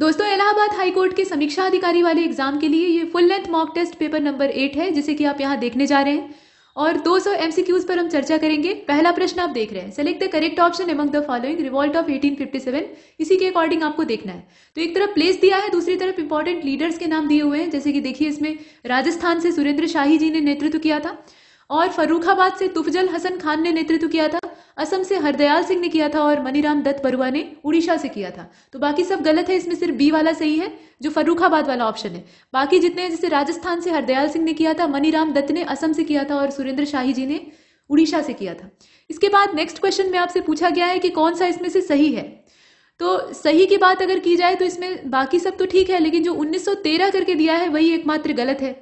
दोस्तों इलाहाबाद हाईकोर्ट के समीक्षा अधिकारी वाले एग्जाम के लिए ये full length mock test paper number eight है जिसे कि आप यहाँ देखने जा रहे हैं और 200 सौ एमसीक्यूज पर हम चर्चा करेंगे पहला प्रश्न आप देख रहे हैं select the correct option among the following revolt of 1857 इसी के अकॉर्डिंग आपको देखना है तो एक तरफ प्लेस दिया है दूसरी तरफ इंपॉर्टेंट लीडर्स के नाम दिए हुए हैं जैसे कि देखिए इसमें राजस्थान से सुरेंद्र शाही जी ने नेतृत्व किया था और फरूखाबाद से तुफजल हसन खान ने नेतृत्व किया था असम से हरदयाल सिंह ने किया था और मनीराम दत्त बरुआ ने उड़ीसा से किया था तो बाकी सब गलत है इसमें सिर्फ बी वाला सही है जो फर्रुखाबाद वाला ऑप्शन है बाकी जितने हैं जैसे राजस्थान से हरदयाल सिंह ने किया था मनीराम दत्त ने असम से किया था और सुरेंद्र शाही जी ने उड़ीसा से किया था इसके बाद नेक्स्ट क्वेश्चन में आपसे पूछा गया है कि कौन सा इसमें से सही है तो सही की बात अगर की जाए तो इसमें बाकी सब तो ठीक है लेकिन जो 1913 करके दिया है वही एकमात्र गलत है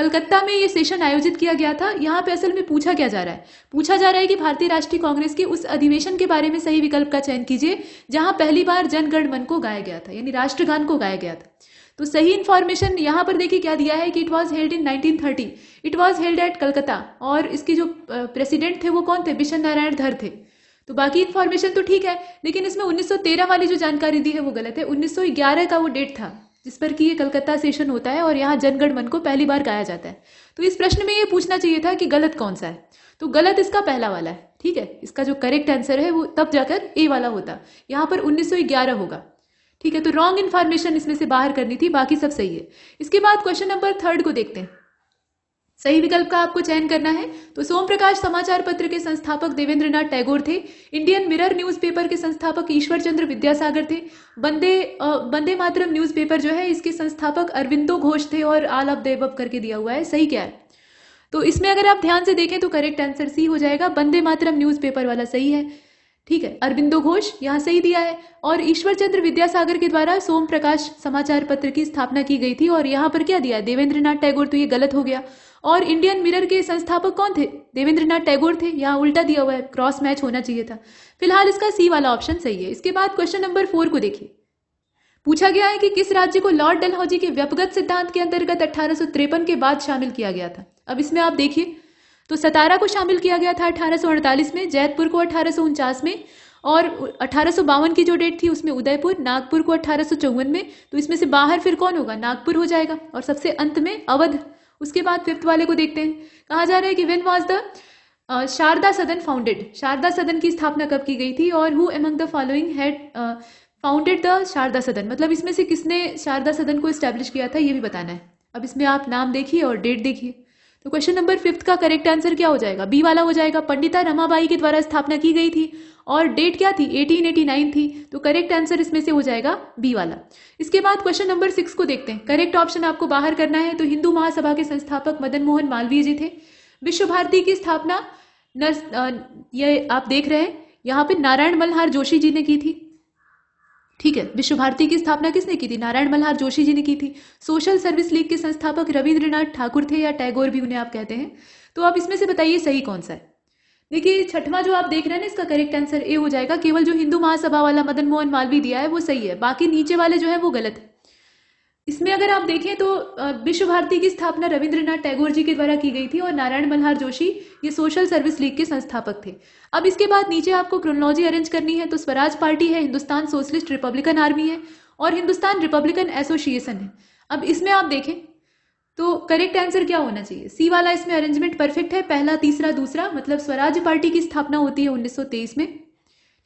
कलकत्ता में ये सेशन आयोजित किया गया था यहाँ पे असल में पूछा क्या जा रहा है पूछा जा रहा है कि भारतीय राष्ट्रीय कांग्रेस के उस अधिवेशन के बारे में सही विकल्प का चयन कीजिए जहाँ पहली बार जनगण मन को गाया गया था यानी राष्ट्रगान को गाया गया था तो सही इन्फॉर्मेशन यहाँ पर देखिए क्या दिया है कि it was held in 1930 it was held at Calcutta और इसके जो प्रेसिडेंट थे वो कौन थे बिशन नारायण धर थे तो बाकी इन्फॉर्मेशन तो ठीक है लेकिन इसमें 1913 वाली जो जानकारी दी है वो गलत है 1911 का वो डेट था जिस पर कि ये कलकत्ता सेशन होता है और यहाँ जनगण मन को पहली बार गाया जाता है तो इस प्रश्न में ये पूछना चाहिए था कि गलत कौन सा है तो गलत इसका पहला वाला है ठीक है इसका जो करेक्ट आंसर है वो तब जाकर ए वाला होता यहाँ पर 1911 होगा ठीक है तो रॉन्ग इन्फॉर्मेशन इसमें से बाहर करनी थी बाकी सब सही है इसके बाद क्वेश्चन नंबर थर्ड को देखते हैं सही विकल्प का आपको चयन करना है तो सोम प्रकाश समाचार पत्र के संस्थापक देवेंद्र नाथ टैगोर थे इंडियन मिरर न्यूज़पेपर के संस्थापक ईश्वर चंद्र विद्यासागर थे बंदे बंदे मातरम न्यूज़पेपर जो है इसके संस्थापक अरविंदो घोष थे और आल अब अब करके दिया हुआ है सही क्या है तो इसमें अगर आप ध्यान से देखें तो करेक्ट आंसर सी हो जाएगा बंदे मातरम न्यूज़पेपर वाला सही है ठीक है अरविंदो घोष यहाँ सही दिया है और ईश्वर चंद्र विद्यासागर के द्वारा सोम प्रकाश समाचार पत्र की स्थापना की गई थी और यहाँ पर क्या दिया देवेंद्र नाथ टैगोर तो ये गलत हो गया और इंडियन मिरर के संस्थापक कौन थे देवेंद्र नाथ टैगोर थे यहाँ उल्टा दिया हुआ है क्रॉस मैच होना चाहिए था फिलहाल इसका सी वाला ऑप्शन सही है इसके बाद क्वेश्चन नंबर फोर को देखिए पूछा गया है कि किस राज्य को लॉर्ड डलहौजी के व्यपगत सिद्धांत के अंतर्गत अठारह के बाद शामिल किया गया था अब इसमें आप देखिए तो सतारा को शामिल किया गया था अठारह में जैतपुर को अठारह में और अठारह की जो डेट थी उसमें उदयपुर नागपुर को अठारह में तो इसमें से बाहर फिर कौन होगा नागपुर हो जाएगा और सबसे अंत में अवध उसके बाद फिफ्थ वाले को देखते हैं कहा जा रहा है कि वेन वॉज द शारदा सदन फाउंडेड शारदा सदन की स्थापना कब की गई थी और who among the following had founded the Sharada Sadan मतलब इसमें से किसने शारदा सदन को इस्टेब्लिश किया था ये भी बताना है अब इसमें आप नाम देखिए और डेट देखिए तो क्वेश्चन नंबर फिफ्थ का करेक्ट आंसर क्या हो जाएगा बी वाला हो जाएगा पंडिता रमाबाई के द्वारा स्थापना की गई थी और डेट क्या थी 1889 थी तो करेक्ट आंसर इसमें से हो जाएगा बी वाला इसके बाद क्वेश्चन नंबर सिक्स को देखते हैं करेक्ट ऑप्शन आपको बाहर करना है तो हिंदू महासभा के संस्थापक मदन मोहन मालवीय जी थे विश्व भारती की स्थापना नर्स ये आप देख रहे हैं यहाँ पे नारायण मल्हार जोशी जी ने की थी ठीक है विश्व भारती की स्थापना किसने की थी नारायण मल्हार जोशी जी ने की थी सोशल सर्विस लीग के संस्थापक रविंद्रनाथ ठाकुर थे या टैगोर भी उन्हें आप कहते हैं तो आप इसमें से बताइए सही कौन सा है देखिए छठवां जो आप देख रहे हैं ना इसका करेक्ट आंसर ए हो जाएगा केवल जो हिंदू महासभा वाला मदन मोहन मालवी दिया है वो सही है बाकी नीचे वाले जो है वो गलत है इसमें अगर आप देखें तो विश्व भारती की स्थापना रविंद्रनाथ टैगोर जी के द्वारा की गई थी और नारायण मल्हार जोशी ये सोशल सर्विस लीग के संस्थापक थे अब इसके बाद नीचे आपको क्रोनोलॉजी अरेंज करनी है तो स्वराज पार्टी है हिंदुस्तान सोशलिस्ट रिपब्लिकन आर्मी है और हिंदुस्तान रिपब्लिकन एसोसिएशन है अब इसमें आप देखें तो करेक्ट आंसर क्या होना चाहिए सी वाला इसमें अरेंजमेंट परफेक्ट है पहला तीसरा दूसरा मतलब स्वराज पार्टी की स्थापना होती है 1923 में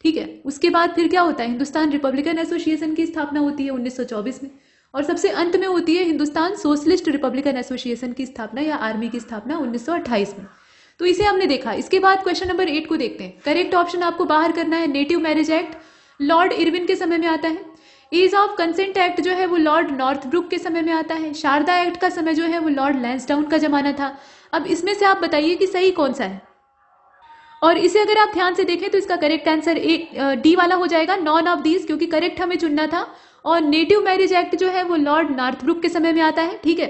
ठीक है उसके बाद फिर क्या होता है हिंदुस्तान रिपब्लिकन एसोसिएशन की स्थापना होती है 1924 में और सबसे अंत में होती है हिंदुस्तान सोशलिस्ट रिपब्लिकन एसोसिएशन की स्थापना या आर्मी की स्थापना 1928 में तो इसे हमने देखा इसके बाद क्वेश्चन नंबर एट को देखते हैं करेक्ट ऑप्शन आपको बाहर करना है native marriage act Lord Irwin के समय में आता है एज ऑफ कंसेंट एक्ट जो है वो लॉर्ड नॉर्थ ब्रुक के समय में आता है शारदा एक्ट का समय जो है वो लॉर्ड लैंसडाउन का जमाना था अब इसमें से आप बताइए कि सही कौन सा है और इसे अगर आप ध्यान से देखें तो इसका करेक्ट आंसर ए डी वाला हो जाएगा नॉन ऑफ दीज क्योंकि करेक्ट हमें चुनना था और नेटिव मैरिज एक्ट जो है वो लॉर्ड नार्थब्रुक के समय में आता है ठीक है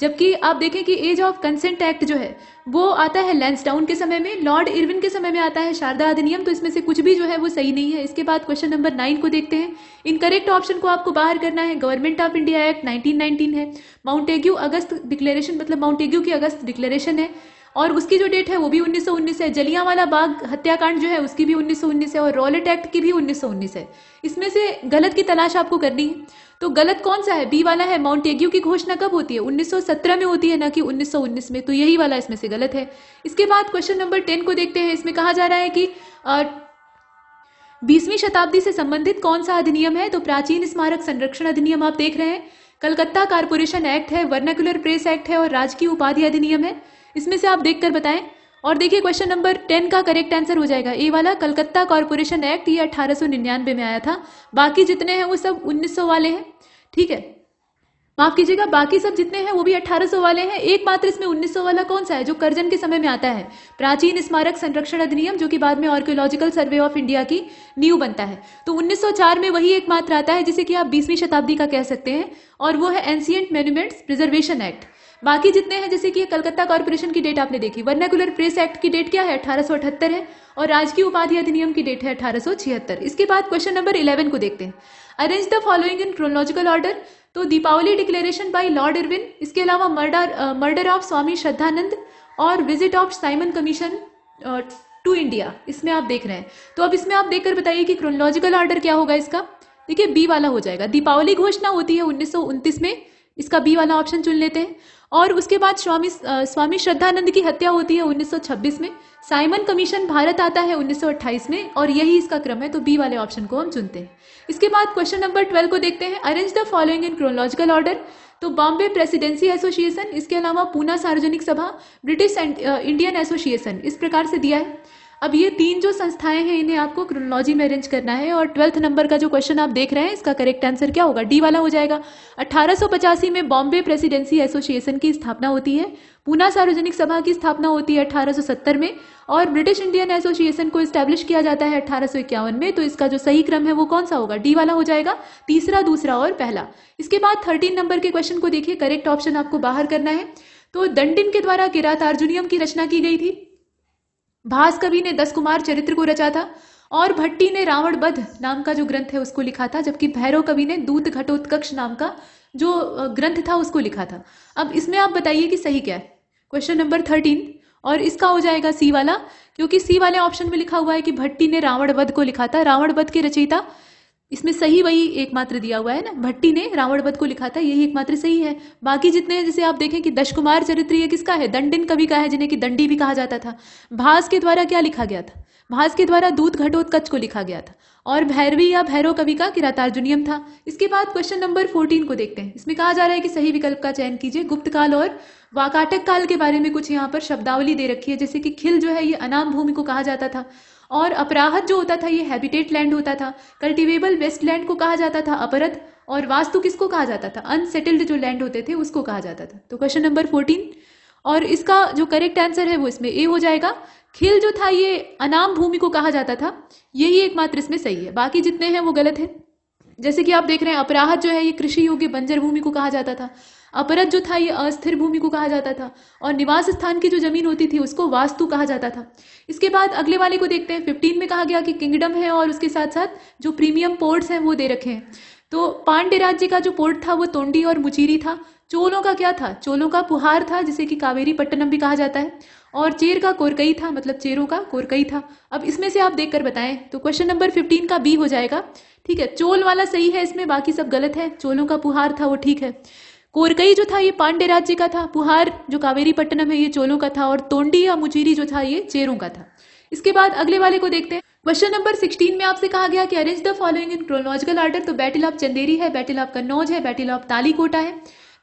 जबकि आप देखें कि एज ऑफ कंसेंट एक्ट जो है वो आता है लैंसडाउन के समय में लॉर्ड इरविन के समय में आता है शारदा अधिनियम तो इसमें से कुछ भी जो है वो सही नहीं है इसके बाद क्वेश्चन नंबर नाइन को देखते हैं इनकरेक्ट ऑप्शन को आपको बाहर करना है government of India act nineteen है माउंटेग्यू अगस्त डिक्लेरेशन मतलब माउंटेग्यू की अगस्त डिक्लेरेशन है और उसकी जो डेट है वो भी उन्नीस है जलियावाला बाग हत्याकांड जो है उसकी भी उन्नीस है और रॉलेट एक्ट की भी उन्नीस है इसमें से गलत की तलाश आपको करनी है तो गलत कौन सा है बी वाला है माउंट एग्यू की घोषणा कब होती है 1917 में होती है ना कि 1919 में तो यही वाला इसमें से गलत है इसके बाद क्वेश्चन नंबर टेन को देखते हैं इसमें कहा जा रहा है कि बीसवीं शताब्दी से संबंधित कौन सा अधिनियम है तो प्राचीन स्मारक संरक्षण अधिनियम आप देख रहे हैं कलकत्ता कारपोरेशन एक्ट है वर्नाकुलर प्रेस एक्ट है और राजकीय उपाधि अधिनियम है इसमें से आप देख कर बताएं और देखिए क्वेश्चन नंबर टेन का करेक्ट आंसर हो जाएगा ये वाला कलकत्ता कॉरपोरेशन एक्ट ये 1899 में आया था बाकी जितने हैं वो सब 1900 वाले हैं ठीक है माफ कीजिएगा बाकी सब जितने हैं वो भी 1800 वाले हैं एकमात्र इसमें 1900 वाला कौन सा है जो कर्जन के समय में आता है प्राचीन स्मारक संरक्षण अधिनियम जो कि बाद में आर्कियोलॉजिकल सर्वे ऑफ इंडिया की नींव बनता है तो 1904 में वही एकमात्र आता है जिसे कि आप 20वीं शताब्दी का कह सकते हैं और वो है एंशियंट मेन्यूमेंट्स प्रिजर्वेशन एक्ट बाकी जितने हैं जैसे कि कलकत्ता कॉर्पोरेशन की डेट आपने देखी वर्नाकुलर प्रेस एक्ट की डेट क्या है अठारह है और राजकीय उपाधि अधिनियम की डेट है अठारह इसके बाद क्वेश्चन नंबर इलेवन को देखते हैं arrange the following in chronological order तो Deepavali declaration by Lord Irwin इसके अलावा murder murder of Swami Shraddhanand और visit of Simon commission to India इसमें आप देख रहे हैं तो अब इसमें आप देखकर बताइए कि क्रोनोलॉजिकल ऑर्डर क्या होगा इसका देखिए बी वाला हो जाएगा दीपावली घोषणा होती है उन्नीस में इसका बी वाला ऑप्शन चुन लेते हैं और उसके बाद स्वामी स्वामी श्रद्धानंद की हत्या होती है 1926 में साइमन कमीशन भारत आता है 1928 में और यही इसका क्रम है तो बी वाले ऑप्शन को हम चुनते हैं इसके बाद क्वेश्चन नंबर 12 को देखते हैं arrange the following in chronological order तो बॉम्बे प्रेसिडेंसी एसोसिएशन इसके अलावा पूना सार्वजनिक सभा ब्रिटिश इंडियन एसोसिएशन इस प्रकार से दिया है अब ये तीन जो संस्थाएं हैं इन्हें आपको क्रोनोलॉजी में अरेंज करना है और ट्वेल्थ नंबर का जो क्वेश्चन आप देख रहे हैं इसका करेक्ट आंसर क्या होगा डी वाला हो जाएगा अठारह में बॉम्बे प्रेसिडेंसी एसोसिएशन की स्थापना होती है पूना सार्वजनिक सभा की स्थापना होती है 1870 में और ब्रिटिश इंडियन एसोसिएशन को स्टैब्लिश किया जाता है अठारह में तो इसका जो सही क्रम है वो कौन सा होगा डी वाला हो जाएगा तीसरा दूसरा और पहला इसके बाद थर्टीन नंबर के क्वेश्चन को देखिए करेक्ट ऑप्शन आपको बाहर करना है तो दंडिन के द्वारा किरात आर्जुनियम की रचना की गई थी भास कवि ने दस कुमार चरित्र को रचा था और भट्टी ने रावण बध नाम का जो ग्रंथ है उसको लिखा था जबकि भैरव कवि ने दूत घटोत्कक्ष नाम का जो ग्रंथ था उसको लिखा था अब इसमें आप बताइए कि सही क्या है क्वेश्चन नंबर थर्टीन और इसका हो जाएगा सी वाला क्योंकि सी वाले ऑप्शन में लिखा हुआ है कि भट्टी ने रावण वध को लिखा था रावण वध के रचयिता इसमें सही वही एकमात्र दिया हुआ है ना भट्टी ने रावण वध को लिखा था यही एकमात्र सही है बाकी जितने हैं जैसे आप देखें कि दशकुमार चरित्र ये किसका है दंडिन कवि का है जिन्हें कि दंडी भी कहा जाता था भास के द्वारा क्या लिखा गया था भास के द्वारा दूध घटोत्कच को लिखा गया था और भैरवी या भैरव कवि का किरातार्जुनियम था इसके बाद क्वेश्चन नंबर फोर्टीन को देखते हैं इसमें कहा जा रहा है कि सही विकल्प का चयन कीजिए गुप्त काल और वाकाटक काल के बारे में कुछ यहाँ पर शब्दावली दे रखी है जैसे कि खिल जो है ये अनाम भूमि को कहा जाता था और अपराहत जो होता था ये हैबिटेट लैंड होता था कल्टिवेबल वेस्ट लैंड को कहा जाता था अपरत और वास्तु किसको कहा जाता था अनसेटल्ड जो लैंड होते थे उसको कहा जाता था तो क्वेश्चन नंबर फोर्टीन और इसका जो करेक्ट आंसर है वो इसमें ए हो जाएगा खिल जो था ये अनाम भूमि को कहा जाता था यही एकमात्र इसमें सही है बाकी जितने हैं वो गलत है जैसे कि आप देख रहे हैं अपराहत जो है ये कृषि योग्य बंजर भूमि को कहा जाता था अपरत जो था ये अस्थिर भूमि को कहा जाता था और निवास स्थान की जो जमीन होती थी उसको वास्तु कहा जाता था इसके बाद अगले वाले को देखते हैं फिफ्टीन में कहा गया कि किंगडम है और उसके साथ साथ जो प्रीमियम पोर्ट्स हैं वो दे रखे हैं तो पांडे राज्य का जो पोर्ट था वो तोंडी और मुचीरी था चोलों का क्या था चोलों का पुहार था जिसे कि कावेरी पट्टनम भी कहा जाता है और चेर का कोरकई था मतलब चेरों का कोरकई था अब इसमें से आप देख कर बताएं तो क्वेश्चन नंबर फिफ्टीन का बी हो जाएगा ठीक है चोल वाला सही है इसमें बाकी सब गलत है चोलों का पुहार था वो ठीक है कोरकई जो था ये पांडे राज्य का था पुहार जो कावेरीपट्टनम है ये चोलों का था और तोंडी या मुचिरी जो था ये चेरों का था इसके बाद अगले वाले को देखते हैं क्वेश्चन नंबर 16 में आपसे कहा गया कि arrange the following in chronological order तो बैटिल ऑफ चंदेरी है बैटिल ऑफ कन्नौज है बैटिल ऑफ तालीकोटा है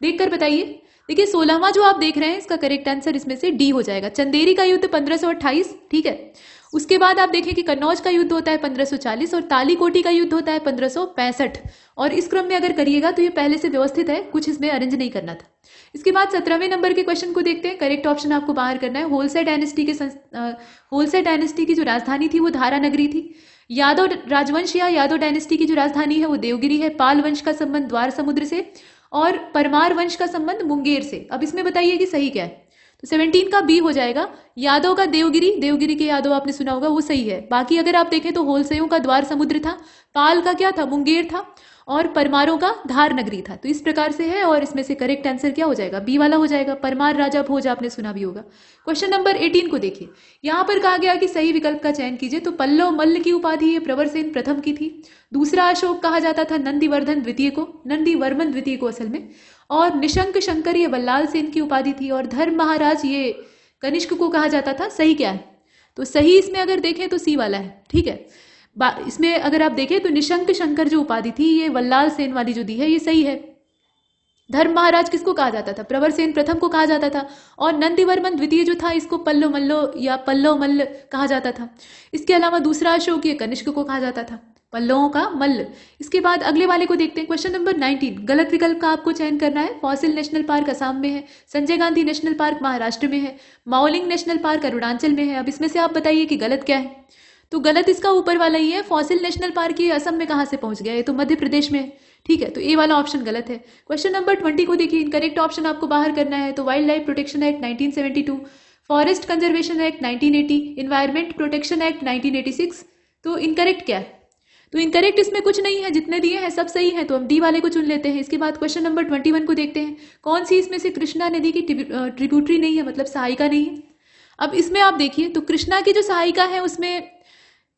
देखकर बताइए देखिए सोलहवा जो आप देख रहे हैं इसका करेक्ट आंसर इसमें से डी हो जाएगा चंदेरी का युद्ध पंद्रह ठीक है उसके बाद आप देखें कि कन्नौज का युद्ध होता है 1540 और तालीकोटी का युद्ध होता है 1565 और इस क्रम में अगर करिएगा तो ये पहले से व्यवस्थित है कुछ इसमें अरेंज नहीं करना था इसके बाद सत्रहवें नंबर के क्वेश्चन को देखते हैं करेक्ट ऑप्शन आपको बाहर करना है होलसेल डायनेस्टी के होलसेल डायनेस्टी की जो राजधानी थी वो धारा नगरी थी यादव राजवंश या यादव डायनेस्टी की जो राजधानी है वो देवगिरी है पाल वंश का संबंध द्वार समुद्र से और परमार वंश का संबंध मुंगेर से अब इसमें बताइए कि सही क्या है सेवनटीन का बी हो जाएगा यादव का देवगिरी देवगिरी के यादव आपने सुना होगा वो सही है बाकी अगर आप देखें तो होलसेयों का द्वार समुद्र था पाल का क्या था मुंगेर था और परमारों का धार नगरी था तो इस प्रकार से है और इसमें से करेक्ट आंसर क्या हो जाएगा बी वाला हो जाएगा परमार राजा भोज आपने सुना भी होगा क्वेश्चन नंबर एटीन को देखिए यहाँ पर कहा गया कि सही विकल्प का चयन कीजिए तो पल्लव मल्ल की उपाधि ये प्रवर सेन प्रथम की थी दूसरा अशोक कहा जाता था नंदीवर्धन द्वितीय को नंदीवर्मन द्वितीय को असल में और निशंक शंकर ये बल्लाल सेन की उपाधि थी और धर्म महाराज ये कनिष्क को कहा जाता था सही क्या है तो सही इसमें अगर देखें तो सी वाला है ठीक है इसमें अगर आप देखें तो निशंक शंकर जो उपाधि थी ये वल्लाल सेन वाली जो दी है ये सही है धर्म महाराज किसको कहा जाता था प्रवर सेन प्रथम को कहा जाता था और नंदीवर्मन द्वितीय जो था इसको पल्लो मल्लो या पल्लो मल्ल कहा जाता था इसके अलावा दूसरा अशोक ये कनिष्क को कहा जाता था पल्लवों का मल्ल इसके बाद अगले वाले को देखते हैं क्वेश्चन नंबर 19 गलत विकल्प का आपको चयन करना है फॉसिल नेशनल पार्क असम में है संजय गांधी नेशनल पार्क महाराष्ट्र में है माओलिंग नेशनल पार्क अरुणाचल में है अब इसमें से आप बताइए कि गलत क्या है तो गलत इसका ऊपर वाला ही है फॉसिल नेशनल पार्क ये असम में कहाँ से पहुंच गया ये तो मध्य प्रदेश में है ठीक है तो ए वाला ऑप्शन गलत है क्वेश्चन नंबर ट्वेंटी को देखिए इनकरेक्ट ऑप्शन आपको बाहर करना है तो wildlife protection act nineteen forest conservation act nineteen eighty protection act nineteen तो इनकरेक्ट क्या है तो इनकरेक्ट इसमें कुछ नहीं है जितने दिए हैं सब सही है तो हम डी वाले को चुन लेते हैं इसके बाद क्वेश्चन नंबर ट्वेंटी वन को देखते हैं कौन सी इसमें से कृष्णा नदी की ट्रिब्यूटरी नहीं है मतलब सहायिका नहीं है अब इसमें आप देखिए तो कृष्णा की जो सहायिका है उसमें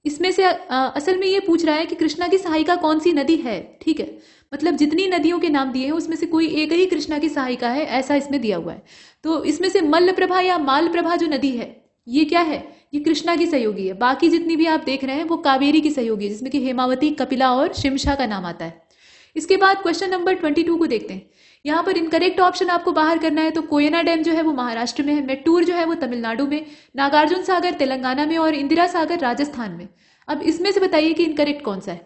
इसमें से आ, असल में ये पूछ रहा है कि कृष्णा की सहायिका कौन सी नदी है ठीक है मतलब जितनी नदियों के नाम दिए हैं उसमें से कोई एक ही कृष्णा की सहायिका है ऐसा इसमें दिया हुआ है तो इसमें से मल्ल प्रभा या माल प्रभा जो नदी है ये क्या है ये कृष्णा की सहयोगी है बाकी जितनी भी आप देख रहे हैं वो कावेरी की सहयोगी है जिसमें कि हेमावती कपिला और शिमशा का नाम आता है इसके बाद क्वेश्चन नंबर ट्वेंटी टू को देखते हैं यहाँ पर इनकरेक्ट ऑप्शन आपको बाहर करना है तो कोयना डैम जो है वो महाराष्ट्र में है मेट्टूर जो है वो तमिलनाडु में नागार्जुन सागर तेलंगाना में और इंदिरा सागर राजस्थान में अब इसमें से बताइए कि इनकरेक्ट कौन सा है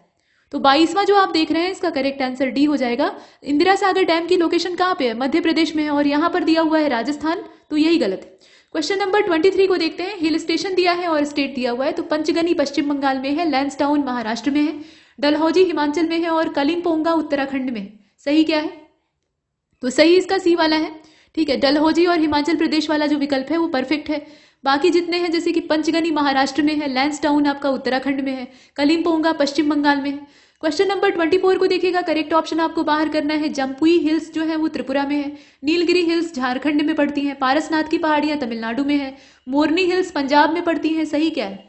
तो बाईसवां जो आप देख रहे हैं इसका करेक्ट आंसर डी हो जाएगा इंदिरा सागर डैम की लोकेशन कहाँ पे है मध्य प्रदेश में है और यहाँ पर दिया हुआ है राजस्थान तो यही गलत है क्वेश्चन नंबर ट्वेंटी थ्री को देखते हैं हिल स्टेशन दिया है और स्टेट दिया हुआ है तो पंचगनी पश्चिम बंगाल में है लैंसटाउन महाराष्ट्र में है डलहौजी हिमाचल में है और कलिम्पोंगा उत्तराखंड में सही क्या है तो सही इसका सी वाला है ठीक है डलहौजी और हिमाचल प्रदेश वाला जो विकल्प है वो परफेक्ट है बाकी जितने हैं जैसे कि पंचगनी महाराष्ट्र में है टाउन आपका उत्तराखंड में है कलिम्पोंगा पश्चिम बंगाल में है क्वेश्चन नंबर 24 को देखिएगा करेक्ट ऑप्शन आपको बाहर करना है जम्पुई हिल्स जो है वो त्रिपुरा में है नीलगिरी हिल्स झारखंड में पड़ती हैं पारसनाथ की पहाड़ियां तमिलनाडु में है मोरनी हिल्स पंजाब में पड़ती हैं सही क्या है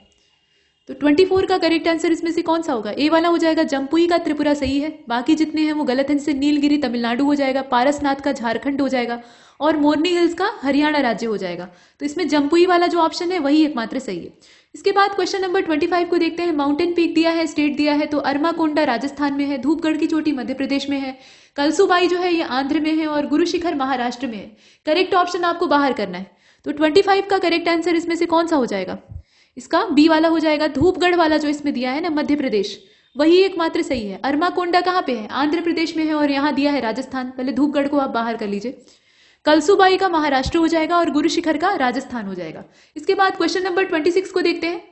तो 24 का करेक्ट आंसर इसमें से कौन सा होगा ए वाला हो जाएगा जम्पुई का त्रिपुरा सही है बाकी जितने हैं वो गलत हैं जैसे नीलगिरी तमिलनाडु हो जाएगा पारसनाथ का झारखंड हो जाएगा और मोरनी हिल्स का हरियाणा राज्य हो जाएगा तो इसमें जम्पुई वाला जो ऑप्शन है वही एकमात्र सही है इसके बाद क्वेश्चन नंबर 25 को देखते हैं माउंटेन पीक दिया है स्टेट दिया है तो अरमाकोंडा राजस्थान में है धूपगढ़ की चोटी मध्य प्रदेश में है कलसुबाई जो है ये आंध्र में है और गुरुशिखर महाराष्ट्र में है करेक्ट ऑप्शन आपको बाहर करना है तो 25 का करेक्ट आंसर इसमें से कौन सा हो जाएगा इसका बी वाला हो जाएगा धूपगढ़ वाला जो इसमें दिया है ना मध्य प्रदेश वही एकमात्र सही है अरमाकोंडा कहाँ पे है आंध्र प्रदेश में है और यहाँ दिया है राजस्थान पहले धूपगढ़ को आप बाहर कर लीजिए कलसुबाई का महाराष्ट्र हो जाएगा और गुरु शिखर का राजस्थान हो जाएगा इसके बाद क्वेश्चन नंबर ट्वेंटी सिक्स को देखते हैं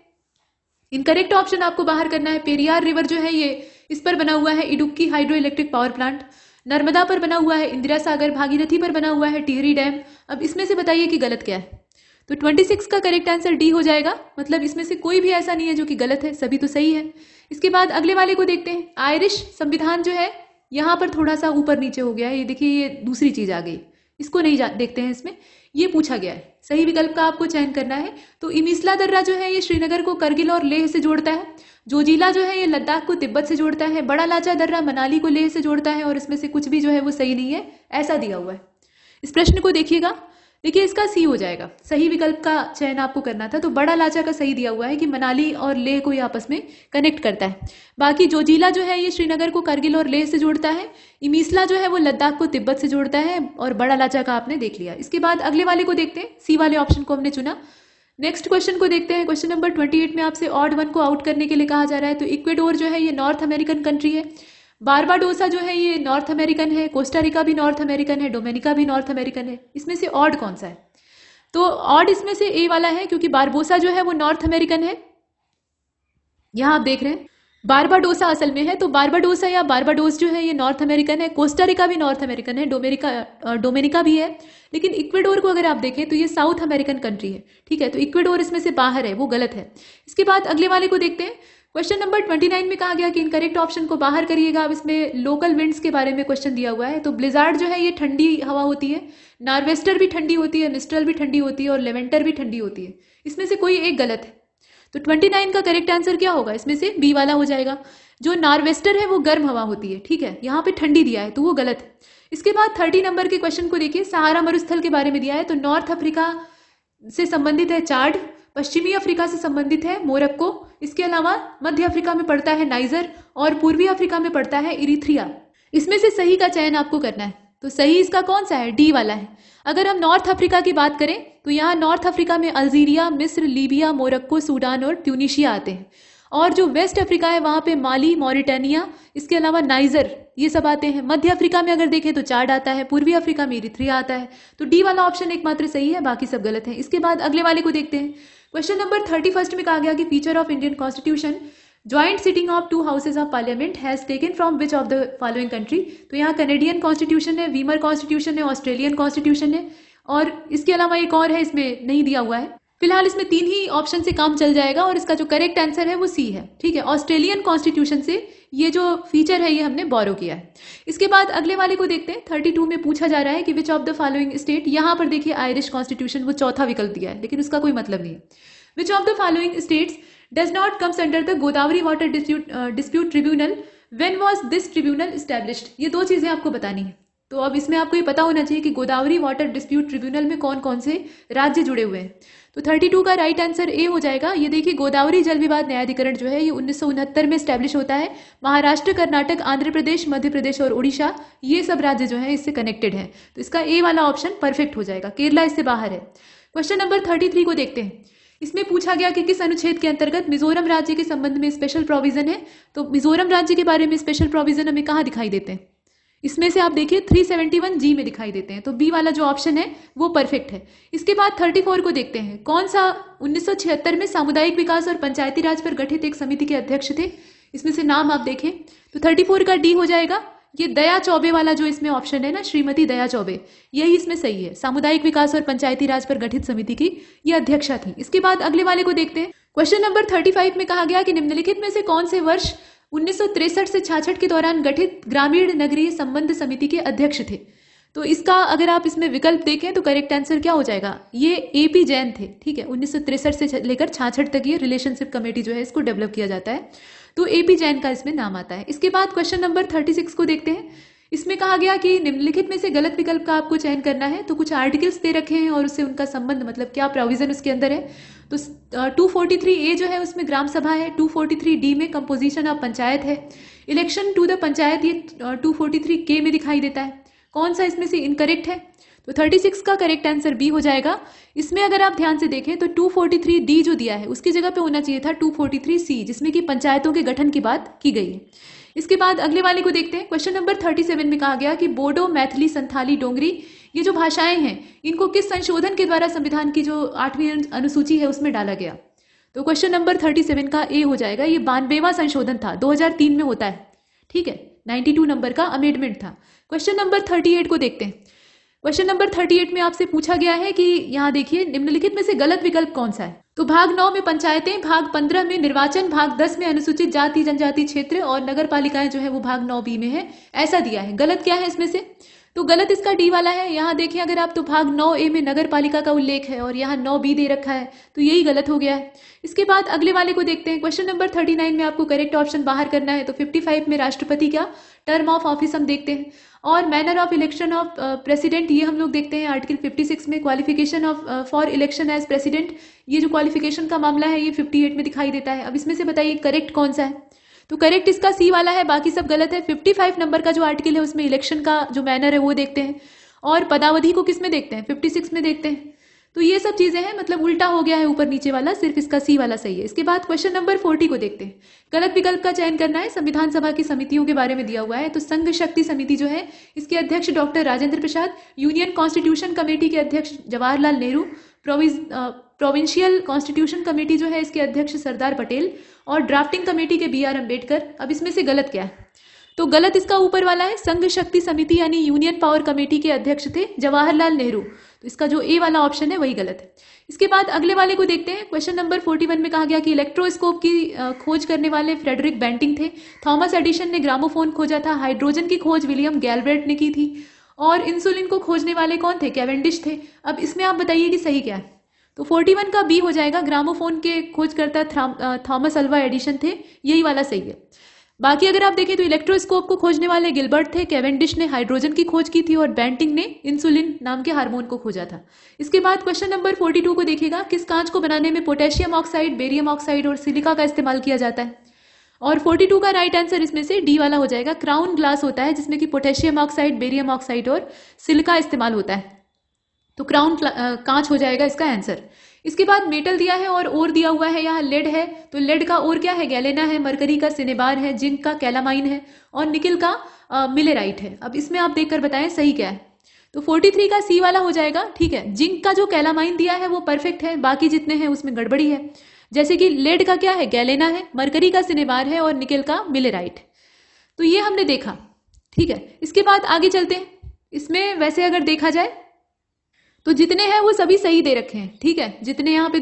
इनकरेक्ट ऑप्शन आपको बाहर करना है पेरियार रिवर जो है ये इस पर बना हुआ है Idukki hydro electric power plant Narmada पर बना हुआ है इंदिरा सागर भागीरथी पर बना हुआ है टिहरी डैम अब इसमें से बताइए कि गलत क्या है तो 26 का करेक्ट आंसर डी हो जाएगा मतलब इसमें से कोई भी ऐसा नहीं है जो कि गलत है सभी तो सही है इसके बाद अगले वाले को देखते हैं आयरिश संविधान जो है यहाँ पर थोड़ा सा ऊपर नीचे हो गया है ये देखिए ये दूसरी चीज़ आ गई इसको नहीं देखते हैं इसमें ये पूछा गया है सही विकल्प का आपको चयन करना है तो इमिसला दर्रा जो है ये श्रीनगर को करगिल और लेह से जोड़ता है जोजीला जो है ये लद्दाख को तिब्बत से जोड़ता है बड़ा लाचा दर्रा मनाली को लेह से जोड़ता है और इसमें से कुछ भी जो है वो सही नहीं है ऐसा दिया हुआ है इस प्रश्न को देखिएगा देखिए इसका सी हो जाएगा सही विकल्प का चयन आपको करना था तो बड़ा लाचा का सही दिया हुआ है कि मनाली और लेह को ये आपस में कनेक्ट करता है बाकी जोजीला जो है ये श्रीनगर को करगिल और लेह से जोड़ता है इमीसला जो है वो लद्दाख को तिब्बत से जोड़ता है और बड़ा लाचा का आपने देख लिया इसके बाद अगले वाले को देखते हैं सी वाले ऑप्शन को हमने चुना नेक्स्ट क्वेश्चन को देखते हैं क्वेश्चन नंबर ट्वेंटी एट में आपसे ऑड वन को आउट करने के लिए कहा जा रहा है तो इक्वेडोर जो है ये नॉर्थ अमेरिकन कंट्री है बारबाडोसा जो है ये नॉर्थ अमेरिकन है कोस्टारिका भी नॉर्थ अमेरिकन है डोमेनिका भी नॉर्थ अमेरिकन है इसमें से ऑड कौन सा है तो ऑड इसमें से ए वाला है क्योंकि बारबोसा जो है वो नॉर्थ अमेरिकन है यहां आप देख रहे हैं बारबाडोसा असल में है तो बारबाडोसा या बारबाडोस जो है ये नॉर्थ अमेरिकन है कोस्टारिका भी नॉर्थ अमेरिकन है डोमेरिका डोमेनिका भी है लेकिन इक्वेडोर को अगर आप देखें तो ये साउथ अमेरिकन कंट्री है ठीक है तो इक्वेडोर इसमें से बाहर है वो गलत है इसके बाद अगले वाले को देखते हैं क्वेश्चन नंबर 29 में कहा गया कि इनकरेक्ट ऑप्शन को बाहर करिएगा अब इसमें लोकल विंड्स के बारे में क्वेश्चन दिया हुआ है तो ब्लिजार्ड जो है ये ठंडी हवा होती है नार्वेस्टर भी ठंडी होती है मिस्ट्रल भी ठंडी होती है और लेवेंटर भी ठंडी होती है इसमें से कोई एक गलत है तो ट्वेंटी नाइन का करेक्ट आंसर क्या होगा इसमें से बी वाला हो जाएगा जो नार्वेस्टर है वो गर्म हवा होती है ठीक है यहाँ पे ठंडी दिया है तो वो गलत है इसके बाद थर्टी नंबर के क्वेश्चन को देखिए सहारा मरुस्थल के बारे में दिया है तो नॉर्थ अफ्रीका से संबंधित है चार्ड पश्चिमी अफ्रीका से संबंधित है मोरक्को इसके अलावा मध्य अफ्रीका में पड़ता है नाइजर और पूर्वी अफ्रीका में पड़ता है इरिथ्रिया इसमें से सही का चयन आपको करना है तो सही इसका कौन सा है डी वाला है अगर हम नॉर्थ अफ्रीका की बात करें तो यहाँ नॉर्थ अफ्रीका में अल्जीरिया मिस्र लीबिया मोरक्को सूडान और ट्यूनिशिया आते हैं और जो वेस्ट अफ्रीका है वहाँ पे माली मॉरिटेनिया इसके अलावा नाइजर ये सब आते हैं मध्य अफ्रीका में अगर देखें तो चार्ड आता है पूर्वी अफ्रीका में इरिथ्रिया आता है तो डी वाला ऑप्शन एकमात्र सही है बाकी सब गलत है इसके बाद अगले वाले को देखते हैं क्वेश्चन नंबर थर्टी फर्स्ट में कहा गया कि feature of Indian constitution joint sitting of two houses of parliament has taken from which of the following country तो यहाँ कनेडियन कॉन्स्टिट्यूशन है वीमर कॉन्स्टिट्यूशन है ऑस्ट्रेलियन कॉन्स्टिट्यूशन है और इसके अलावा एक और है इसमें नहीं दिया हुआ है फिलहाल इसमें तीन ही ऑप्शन से काम चल जाएगा और इसका जो करेक्ट आंसर है वो सी है ठीक है ऑस्ट्रेलियन कॉन्स्टिट्यूशन से ये जो फीचर है ये हमने बोरो किया है इसके बाद अगले वाले को देखते हैं थर्टी टू में पूछा जा रहा है कि which of the following state यहां पर देखिए आयरिश कॉन्स्टिट्यूशन वो चौथा विकल्प दिया है लेकिन उसका कोई मतलब नहीं है which of the following states does not comes under the Godavari water dispute tribunal when was this tribunal established ये दो चीज़ें आपको बतानी है तो अब इसमें आपको ये पता होना चाहिए कि गोदावरी वाटर डिस्प्यूट ट्रिब्यूनल में कौन कौन से राज्य जुड़े हुए हैं तो 32 का राइट आंसर ए हो जाएगा ये देखिए गोदावरी जल विवाद न्यायाधिकरण जो है ये उन्नीस में स्टैब्लिश होता है महाराष्ट्र कर्नाटक आंध्र प्रदेश मध्य प्रदेश और उड़ीसा ये सब राज्य जो है इससे कनेक्टेड है तो इसका ए वाला ऑप्शन परफेक्ट हो जाएगा केरला इससे बाहर है क्वेश्चन नंबर थर्टी को देखते हैं इसमें पूछा गया कि किस अनुच्छेद के अंतर्गत मिजोरम राज्य के संबंध में स्पेशल प्रोविजन है तो मिजोरम राज्य के बारे में स्पेशल प्रोविजन हमें कहाँ दिखाई देते हैं इसमें से आप देखिए 371 जी में दिखाई देते हैं तो बी वाला जो ऑप्शन है वो परफेक्ट है इसके बाद 34 को देखते हैं कौन सा 1976 में सामुदायिक विकास और पंचायती राज पर गठित एक समिति के अध्यक्ष थे इसमें से नाम आप देखें तो 34 का डी हो जाएगा ये दया चौबे वाला जो इसमें ऑप्शन है ना श्रीमती दया चौबे यही इसमें सही है सामुदायिक विकास और पंचायती राज पर गठित समिति की ये अध्यक्षा थी इसके बाद अगले वाले को देखते हैं क्वेश्चन नंबर थर्टी फाइव में कहा गया कि निम्नलिखित में से कौन से वर्ष उन्नीस से छाछठ के दौरान गठित ग्रामीण नगरीय संबंध समिति के अध्यक्ष थे तो इसका अगर आप इसमें विकल्प देखें तो करेक्ट आंसर क्या हो जाएगा ये ए पी जैन थे ठीक है उन्नीस से लेकर छाछठ तक ये रिलेशनशिप कमेटी जो है इसको डेवलप किया जाता है तो ए पी जैन का इसमें नाम आता है इसके बाद क्वेश्चन नंबर थर्टी सिक्स को देखते हैं इसमें कहा गया कि निम्नलिखित में से गलत विकल्प का आपको चयन करना है तो कुछ आर्टिकल्स दे रखे हैं और उससे उनका संबंध मतलब क्या प्रोविजन उसके अंदर है तो टू फोर्टी थ्री ए जो है उसमें ग्राम सभा है टू फोर्टी थ्री डी में कंपोजिशन ऑफ पंचायत है इलेक्शन टू द पंचायत ये टू फोर्टी थ्री के में दिखाई देता है कौन सा इसमें से इनकरेक्ट है तो 36 का करेक्ट आंसर बी हो जाएगा इसमें अगर आप ध्यान से देखें तो 243 डी जो दिया है उसकी जगह पे होना चाहिए था 243 सी जिसमें कि पंचायतों के गठन की बात की गई है इसके बाद अगले वाले को देखते हैं क्वेश्चन नंबर थर्टी सेवन में कहा गया कि बोडो मैथिली संथाली डोंगरी ये जो भाषाएं हैं इनको किस संशोधन के द्वारा संविधान की जो आठवीं अनुसूची है उसमें डाला गया तो क्वेश्चन नंबर थर्टी सेवन का ए हो जाएगा ये बानवेवा संशोधन था दो हजार तीन में होता है ठीक है टू नंबर का अमेंडमेंट था क्वेश्चन नंबर थर्टी एट को देखते हैं क्वेश्चन नंबर थर्टी एट में आपसे पूछा गया है कि यहाँ देखिए निम्नलिखित में से गलत विकल्प कौन सा है तो भाग नौ में पंचायतें भाग पंद्रह में निर्वाचन भाग दस में अनुसूचित जाति जनजाति क्षेत्र और नगर पालिकाएं जो है वो भाग नौ बी में है ऐसा दिया है गलत क्या है इसमें से तो गलत इसका डी वाला है यहाँ देखिए अगर आप तो भाग नौ ए में नगर पालिका का उल्लेख है और यहाँ नौ बी दे रखा है तो यही गलत हो गया है इसके बाद अगले वाले को देखते हैं क्वेश्चन नंबर थर्टी नाइन में आपको करेक्ट ऑप्शन बाहर करना है तो फिफ्टी फाइव में राष्ट्रपति का टर्म ऑफ ऑफिस हम देखते हैं और manner of election of president ये हम लोग देखते हैं आर्टिकल 56 में qualification of for election as president ये जो क्वालिफिकेशन का मामला है ये 58 में दिखाई देता है अब इसमें से बताइए करेक्ट कौन सा है तो करेक्ट इसका सी वाला है बाकी सब गलत है 55 नंबर का जो आर्टिकल है उसमें इलेक्शन का जो मैनर है वो देखते हैं और पदावधि को किस में देखते हैं 56 में देखते हैं तो ये सब चीज़ें हैं मतलब उल्टा हो गया है ऊपर नीचे वाला सिर्फ इसका सी वाला सही है इसके बाद क्वेश्चन नंबर फोर्टी को देखते हैं गलत विकल्प का चयन करना है संविधान सभा की समितियों के बारे में दिया हुआ है तो संघ शक्ति समिति जो है इसके अध्यक्ष doctor Rajendra Prasad union constitution committee के अध्यक्ष Jawaharlal Nehru provincial constitution committee जो है इसके अध्यक्ष सरदार पटेल और ड्राफ्टिंग कमेटी के बी आर अम्बेडकर अब इसमें से गलत क्या है तो गलत इसका ऊपर वाला है संघ शक्ति समिति यानी यूनियन पावर कमेटी के अध्यक्ष थे जवाहरलाल नेहरू तो इसका जो ए वाला ऑप्शन है वही गलत है इसके बाद अगले वाले को देखते हैं क्वेश्चन नंबर 41 में कहा गया कि इलेक्ट्रोस्कोप की खोज करने वाले फ्रेडरिक बैंटिंग थे थॉमस एडिशन ने ग्रामोफोन खोजा था हाइड्रोजन की खोज विलियम गैलब्रेट ने की थी और इंसुलिन को खोजने वाले कौन थे कैवेंडिश थे अब इसमें आप बताइए कि सही क्या है तो 41 का बी हो जाएगा ग्रामोफोन के खोजकर्ता थॉमस अल्वा एडिशन थे यही वाला सही है बाकी अगर आप देखें तो इलेक्ट्रोस्कोप को खोजने वाले गिलबर्ट थे कैवेंडिश ने हाइड्रोजन की खोज की थी और बैंटिंग ने इंसुलिन नाम के हार्मोन को खोजा था इसके बाद क्वेश्चन नंबर 42 को देखिएगा किस कांच को बनाने में पोटेशियम ऑक्साइड बेरियम ऑक्साइड और सिलिका का इस्तेमाल किया जाता है और 42 का राइट आंसर इसमें से डी वाला हो जाएगा क्राउन ग्लास होता है जिसमें कि पोटेशियम ऑक्साइड बेरियम ऑक्साइड और सिलिका इस्तेमाल होता है तो क्राउन कांच हो जाएगा इसका आंसर इसके बाद मेटल दिया है और ओर दिया हुआ है यहाँ लेड है तो लेड का ओर क्या है गैलेना है मरकरी का सिनेबार है जिंक का कैलामाइन है और निकिल का मिलेराइट है अब इसमें आप देखकर बताएं सही क्या है तो 43 का सी वाला हो जाएगा ठीक है जिंक का जो कैलामाइन दिया है वो परफेक्ट है बाकी जितने हैं उसमें गड़बड़ी है जैसे कि लेड का क्या है गैलेना है मरकरी का सिनेबार है और निकिल का मिलेराइट तो ये हमने देखा ठीक है इसके बाद आगे चलते हैं इसमें वैसे अगर देखा जाए तो जितने हैं वो सभी सही दे रखे हैं ठीक है जितने यहाँ पे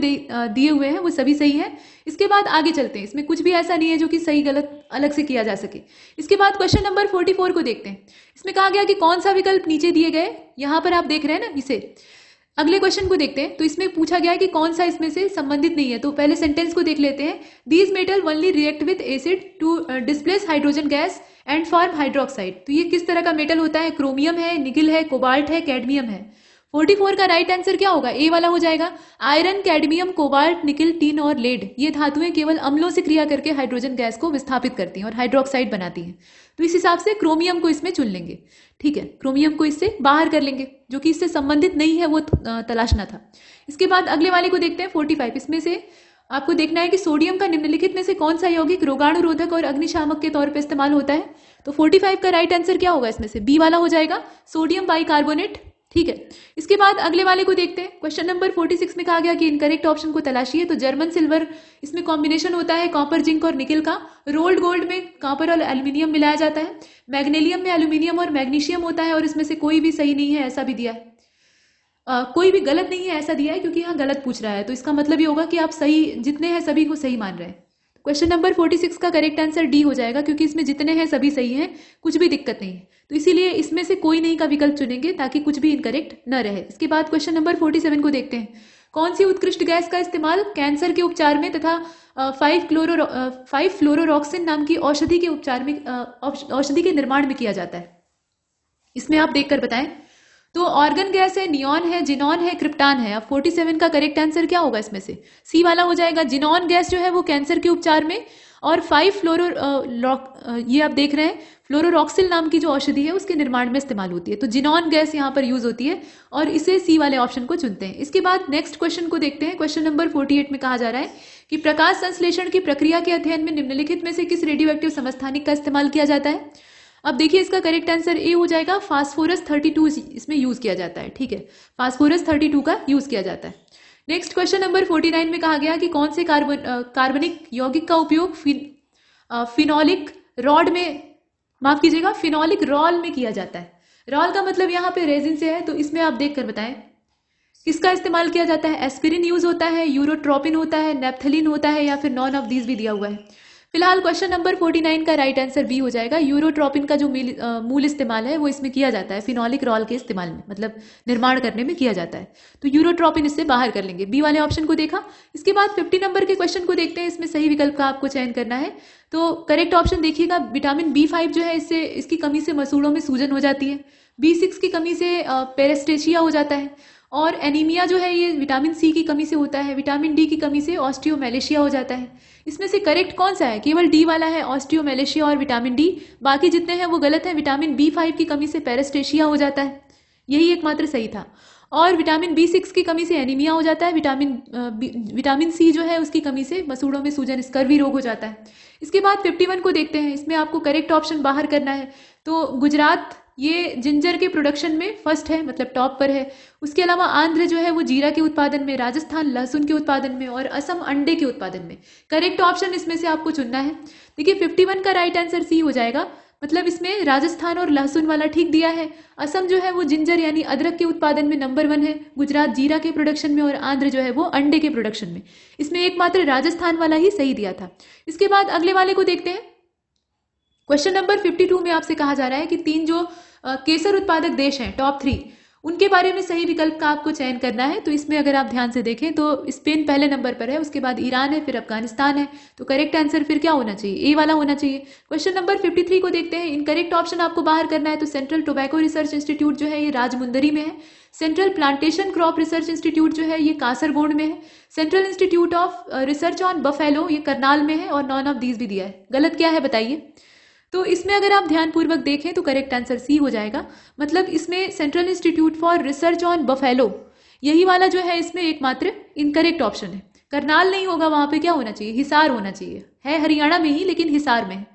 दिए हुए हैं वो सभी सही हैं इसके बाद आगे चलते हैं इसमें कुछ भी ऐसा नहीं है जो कि सही गलत अलग से किया जा सके इसके बाद क्वेश्चन नंबर फोर्टी फोर को देखते हैं इसमें कहा गया कि कौन सा विकल्प नीचे दिए गए यहाँ पर आप देख रहे हैं ना इसे अगले क्वेश्चन को देखते हैं तो इसमें पूछा गया है कि कौन सा इसमें से संबंधित नहीं है तो पहले सेंटेंस को देख लेते हैं these metal only react with acid to displace hydrogen gas and form hydroxide तो ये किस तरह का मेटल होता है क्रोमियम है निगिल है कोबाल्ट है कैडमियम है फोर्टी फोर का राइट आंसर क्या होगा ए वाला हो जाएगा iron cadmium cobalt nickel tin और लेड ये धातुएं केवल अम्लों से क्रिया करके हाइड्रोजन गैस को विस्थापित करती हैं और हाइड्रोक्साइड बनाती हैं तो इस हिसाब से क्रोमियम को इसमें चुन लेंगे ठीक है क्रोमियम को इससे बाहर कर लेंगे जो कि इससे संबंधित नहीं है वो तलाशना था इसके बाद अगले वाले को देखते हैं फोर्टी फाइव इसमें से आपको देखना है कि सोडियम का निम्नलिखित में से कौन सा यौगिक रोगाणु रोधक और अग्निशामक के तौर पर इस्तेमाल होता है तो 45 का राइट आंसर क्या होगा इसमें से बी वाला हो जाएगा सोडियम बाइकार्बोनेट ठीक है इसके बाद अगले वाले को देखते हैं क्वेश्चन नंबर 46 में कहा गया कि इनकरेक्ट ऑप्शन को तलाशिए तो जर्मन सिल्वर इसमें कॉम्बिनेशन होता है कॉपर जिंक और निकल का रोल्ड गोल्ड में कॉपर और एल्यूमिनियम मिलाया जाता है मैग्नेलियम में एल्यूमिनियम और मैग्नीशियम होता है और इसमें से कोई भी सही नहीं है ऐसा भी दिया है आ, कोई भी गलत नहीं है ऐसा दिया है क्योंकि यहाँ गलत पूछ रहा है तो इसका मतलब ये होगा कि आप सही जितने हैं सभी को सही मान रहे हैं क्वेश्चन नंबर फोर्टी सिक्स का करेक्ट आंसर डी हो जाएगा क्योंकि इसमें जितने हैं सभी सही हैं कुछ भी दिक्कत नहीं तो इसीलिए इसमें से कोई नहीं का विकल्प चुनेंगे ताकि कुछ भी इनकरेक्ट न रहे इसके बाद क्वेश्चन नंबर फोर्टी सेवन को देखते हैं कौन सी उत्कृष्ट गैस का इस्तेमाल कैंसर के उपचार में तथा फाइव क्लोरो फाइव फ्लोरोक्सिन नाम की औषधि के उपचार में औषधि के निर्माण में किया जाता है इसमें आप देखकर बताएं तो ऑर्गन गैस है नियॉन है जिनॉन है क्रिप्टान है अब 47 का करेक्ट आंसर क्या होगा इसमें से सी वाला हो जाएगा जिनॉन गैस जो है वो कैंसर के उपचार में और फाइव फ्लोरो ये आप देख रहे हैं फ्लोरोक्सिल नाम की जो औषधि है उसके निर्माण में इस्तेमाल होती है तो जिनॉन गैस यहाँ पर यूज होती है और इसे सी वाले ऑप्शन को चुनते हैं इसके बाद नेक्स्ट क्वेश्चन को देखते हैं क्वेश्चन नंबर 48 में कहा जा रहा है कि प्रकाश संश्लेषण की प्रक्रिया के अध्ययन में निम्नलिखित में से किस रेडियो एक्टिव समस्थानिक का इस्तेमाल किया जाता है अब देखिए इसका करेक्ट आंसर ए हो जाएगा फास्फोरस 32 इसमें यूज किया जाता है ठीक है फास्फोरस 32 का यूज किया जाता है नेक्स्ट क्वेश्चन नंबर 49 में कहा गया कि कौन से कार्बन कार्बनिक यौगिक का उपयोग फिनॉलिक फिनोलिक रॉड में माफ कीजिएगा फिनोलिक रॉल में किया जाता है रॉल का मतलब यहाँ पे रेजिन से है तो इसमें आप देख कर बताएं किसका इस्तेमाल किया जाता है एस्पिरिन यूज होता है यूरोट्रोपिन होता है नेपथलिन होता है या फिर नॉन ऑफ दीज भी दिया हुआ है फिलहाल क्वेश्चन नंबर 49 का राइट आंसर बी हो जाएगा यूरोट्रॉपिन का जो मूल इस्तेमाल है वो इसमें किया जाता है फिनॉलिक रॉल के इस्तेमाल में मतलब निर्माण करने में किया जाता है तो यूरोट्रॉपिन इससे बाहर कर लेंगे बी वाले ऑप्शन को देखा इसके बाद फिफ्टी नंबर के क्वेश्चन को देखते हैं इसमें सही विकल्प का आपको चयन करना है तो करेक्ट ऑप्शन देखिएगा विटामिन बी फाइव जो है इससे इसकी कमी से मसूड़ों में सूजन हो जाती है बी सिक्स की कमी से पेरेस्टेशिया हो जाता है और एनीमिया जो है ये विटामिन सी की कमी से होता है विटामिन डी की कमी से ऑस्टियोमेलेशिया हो जाता है इसमें से करेक्ट कौन सा है केवल डी वाला है ऑस्टियोमेलेशिया और विटामिन डी बाकी जितने हैं वो गलत हैं विटामिन बी फाइव की कमी से पेरेस्टेशिया हो जाता है यही एकमात्र सही था और विटामिन बी सिक्स की कमी से एनीमिया हो जाता है विटामिन विटामिन सी जो है उसकी कमी से मसूड़ों में सूजन स्कर्वी रोग हो जाता है इसके बाद फिफ्टी वन को देखते हैं इसमें आपको करेक्ट ऑप्शन बाहर करना है तो गुजरात ये जिंजर के प्रोडक्शन में फर्स्ट है मतलब टॉप पर है उसके अलावा आंध्र जो है वो जीरा के उत्पादन में राजस्थान लहसुन के उत्पादन में और असम अंडे के उत्पादन में करेक्ट ऑप्शन इसमें से आपको चुनना है देखिए फिफ्टी का राइट आंसर सी हो जाएगा मतलब इसमें राजस्थान और लहसुन वाला ठीक दिया है असम जो है वो जिंजर यानी अदरक के उत्पादन में नंबर वन है गुजरात जीरा के प्रोडक्शन में और आंध्र जो है वो अंडे के प्रोडक्शन में इसमें एकमात्र राजस्थान वाला ही सही दिया था इसके बाद अगले वाले को देखते हैं क्वेश्चन नंबर 52 में आपसे कहा जा रहा है कि तीन जो केसर उत्पादक देश हैं टॉप थ्री उनके बारे में सही विकल्प का आपको चयन करना है तो इसमें अगर आप ध्यान से देखें तो स्पेन पहले नंबर पर है उसके बाद ईरान है फिर अफगानिस्तान है तो करेक्ट आंसर फिर क्या होना चाहिए ए वाला होना चाहिए क्वेश्चन नंबर 53 को देखते हैं इन करेक्ट ऑप्शन आपको बाहर करना है तो सेंट्रल टोबैको रिसर्च इंस्टीट्यूट जो है ये राजमुंदरी में है central plantation crop research institute जो है ये कासरगोड में है central institute of research on buffalo ये करनाल में है और नॉन ऑफ दीज भी दिया है गलत क्या है बताइए तो इसमें अगर आप ध्यानपूर्वक देखें तो करेक्ट आंसर सी हो जाएगा मतलब इसमें central institute for research on buffalo यही वाला जो है इसमें एकमात्र इनकरेक्ट ऑप्शन है करनाल नहीं होगा वहां पे क्या होना चाहिए हिसार होना चाहिए है हरियाणा में ही लेकिन हिसार में है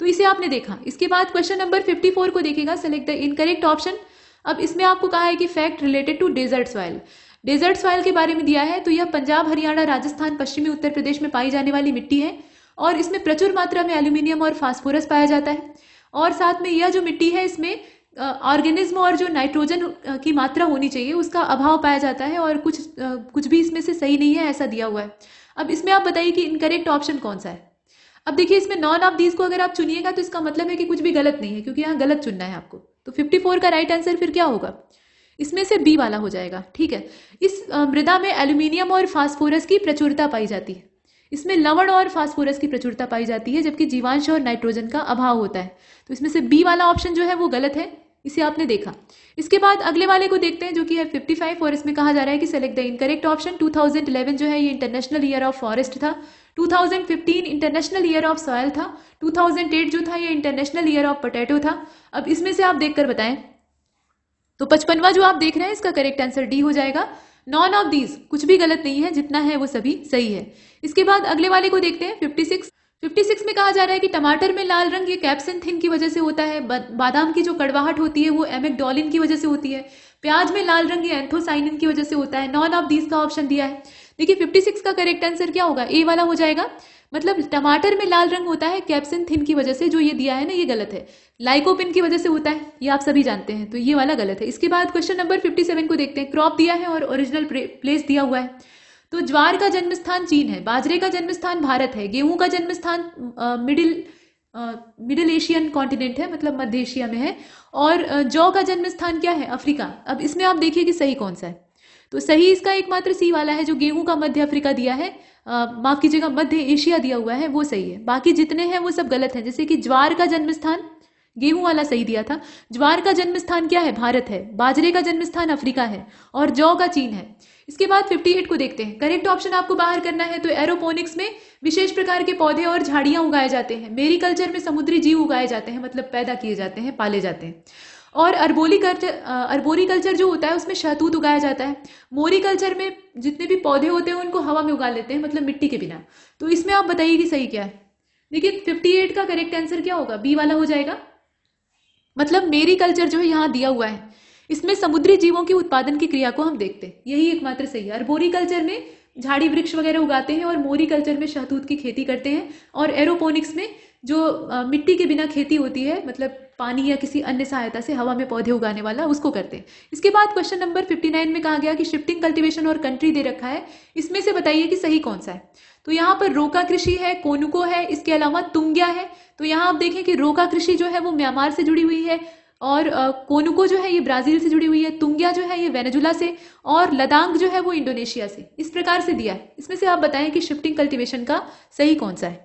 तो इसे आपने देखा इसके बाद क्वेश्चन नंबर 54 को देखेगा सेलेक्ट द इनकरेक्ट ऑप्शन अब इसमें आपको कहा है कि fact related to desert soil desert soil के बारे में दिया है तो यह पंजाब हरियाणा राजस्थान पश्चिमी उत्तर प्रदेश में पाई जाने वाली मिट्टी है और इसमें प्रचुर मात्रा में एल्यूमिनियम और फास्फोरस पाया जाता है और साथ में यह जो मिट्टी है इसमें ऑर्गेनिज्म और जो नाइट्रोजन की मात्रा होनी चाहिए उसका अभाव पाया जाता है और कुछ कुछ भी इसमें से सही नहीं है ऐसा दिया हुआ है अब इसमें आप बताइए कि इनकरेक्ट ऑप्शन कौन सा है अब देखिए इसमें नॉन ऑफ दीज को अगर आप चुनिएगा तो इसका मतलब है कि कुछ भी गलत नहीं है क्योंकि यहाँ गलत चुनना है आपको तो 54 का राइट आंसर फिर क्या होगा इसमें से बी वाला हो जाएगा ठीक है इस मृदा में एल्यूमिनियम और फास्फोरस की प्रचुरता पाई जाती है इसमें लवण और फास्फोरस की प्रचुरता पाई जाती है जबकि जीवांश और नाइट्रोजन का अभाव होता है तो इसमें से बी वाला ऑप्शन जो है वो गलत है इसे आपने देखा इसके बाद अगले वाले को देखते हैं जो कि है 55 और इसमें कहा जा रहा है कि सेलेक्ट द इनकरेक्ट ऑप्शन 2011 जो है ये इंटरनेशनल ईयर ऑफ फॉरेस्ट था 2015 इंटरनेशनल ईयर ऑफ सॉयल था 2008 जो था ये इंटरनेशनल ईयर ऑफ पोटैटो था अब इसमें से आप देखकर बताएं तो पचपनवा जो आप देख रहे हैं इसका करेक्ट आंसर डी हो जाएगा नॉन ऑफ दीज कुछ भी गलत नहीं है जितना है वो सभी सही है इसके बाद अगले वाले को देखते हैं फिफ्टी सिक्स फिफ्टी सिक्स में कहा जा रहा है कि टमाटर में लाल रंग ये कैप्सिन की वजह से होता है बादाम की जो कड़वाहट होती है वो एमेकडोलिन की वजह से होती है प्याज में लाल रंग ये एंथोसाइनिन की वजह से होता है नॉन ऑफ दीज का ऑप्शन दिया है देखिए 56 का करेक्ट आंसर क्या होगा ए वाला हो जाएगा मतलब टमाटर में लाल रंग होता है कैप्सिन थिन की वजह से जो ये दिया है ना ये गलत है लाइकोपिन की वजह से होता है ये आप सभी जानते हैं तो ये वाला गलत है इसके बाद क्वेश्चन नंबर 57 को देखते हैं क्रॉप दिया है और ओरिजिनल प्लेस दिया हुआ है तो ज्वार का जन्म स्थान चीन है बाजरे का जन्म स्थान भारत है गेहूं का जन्म स्थान मिडिल मिडिल एशियन कॉन्टिनेंट है मतलब मध्य एशिया में है और जौ का जन्म स्थान क्या है अफ्रीका अब इसमें आप देखिए कि सही कौन सा है तो सही इसका एकमात्र सी वाला है जो गेहूं का मध्य अफ्रीका दिया है माफ कीजिएगा मध्य एशिया दिया हुआ है वो सही है बाकी जितने हैं वो सब गलत हैं जैसे कि ज्वार का जन्म स्थान गेहूं वाला सही दिया था ज्वार का जन्म स्थान क्या है भारत है बाजरे का जन्म स्थान अफ्रीका है और जौ का चीन है इसके बाद 58 को देखते हैं करेक्ट ऑप्शन आपको बाहर करना है तो एरोपोनिक्स में विशेष प्रकार के पौधे और झाड़ियां उगाए जाते हैं मेरी कल्चर में समुद्री जीव उगाए जाते हैं मतलब पैदा किए जाते हैं पाले जाते हैं और अरबोली कल्चर अरबोरी कल्चर जो होता है उसमें शहतूत उगाया जाता है मोरी कल्चर में जितने भी पौधे होते हैं उनको हवा में उगा लेते हैं मतलब मिट्टी के बिना तो इसमें आप बताइए कि सही क्या है देखिए फिफ्टी एट का करेक्ट आंसर क्या होगा बी वाला हो जाएगा मतलब मेरी कल्चर जो है यहाँ दिया हुआ है इसमें समुद्री जीवों के उत्पादन की क्रिया को हम देखते हैं यही एकमात्र सही है अरबोरी कल्चर में झाड़ी वृक्ष वगैरह उगाते हैं और मोरी कल्चर में शहतूत की खेती करते हैं और एरोपोनिक्स में जो मिट्टी के बिना खेती होती है मतलब पानी या किसी अन्य सहायता से हवा में पौधे उगाने वाला उसको करते हैं इसके बाद क्वेश्चन नंबर 59 में कहा गया कि शिफ्टिंग कल्टीवेशन और कंट्री दे रखा है इसमें से बताइए कि सही कौन सा है तो यहाँ पर रोका कृषि है कोनुको है इसके अलावा तुंग्या है तो यहाँ आप देखें कि रोका कृषि जो है वो म्यांमार से जुड़ी हुई है और कोनुको जो है ये ब्राज़ील से जुड़ी हुई है तुंग्या जो है ये वेनेजुला से और लदांग जो है वो इंडोनेशिया से इस प्रकार से दिया है इसमें से आप बताएं कि शिफ्टिंग कल्टीवेशन का सही कौन सा है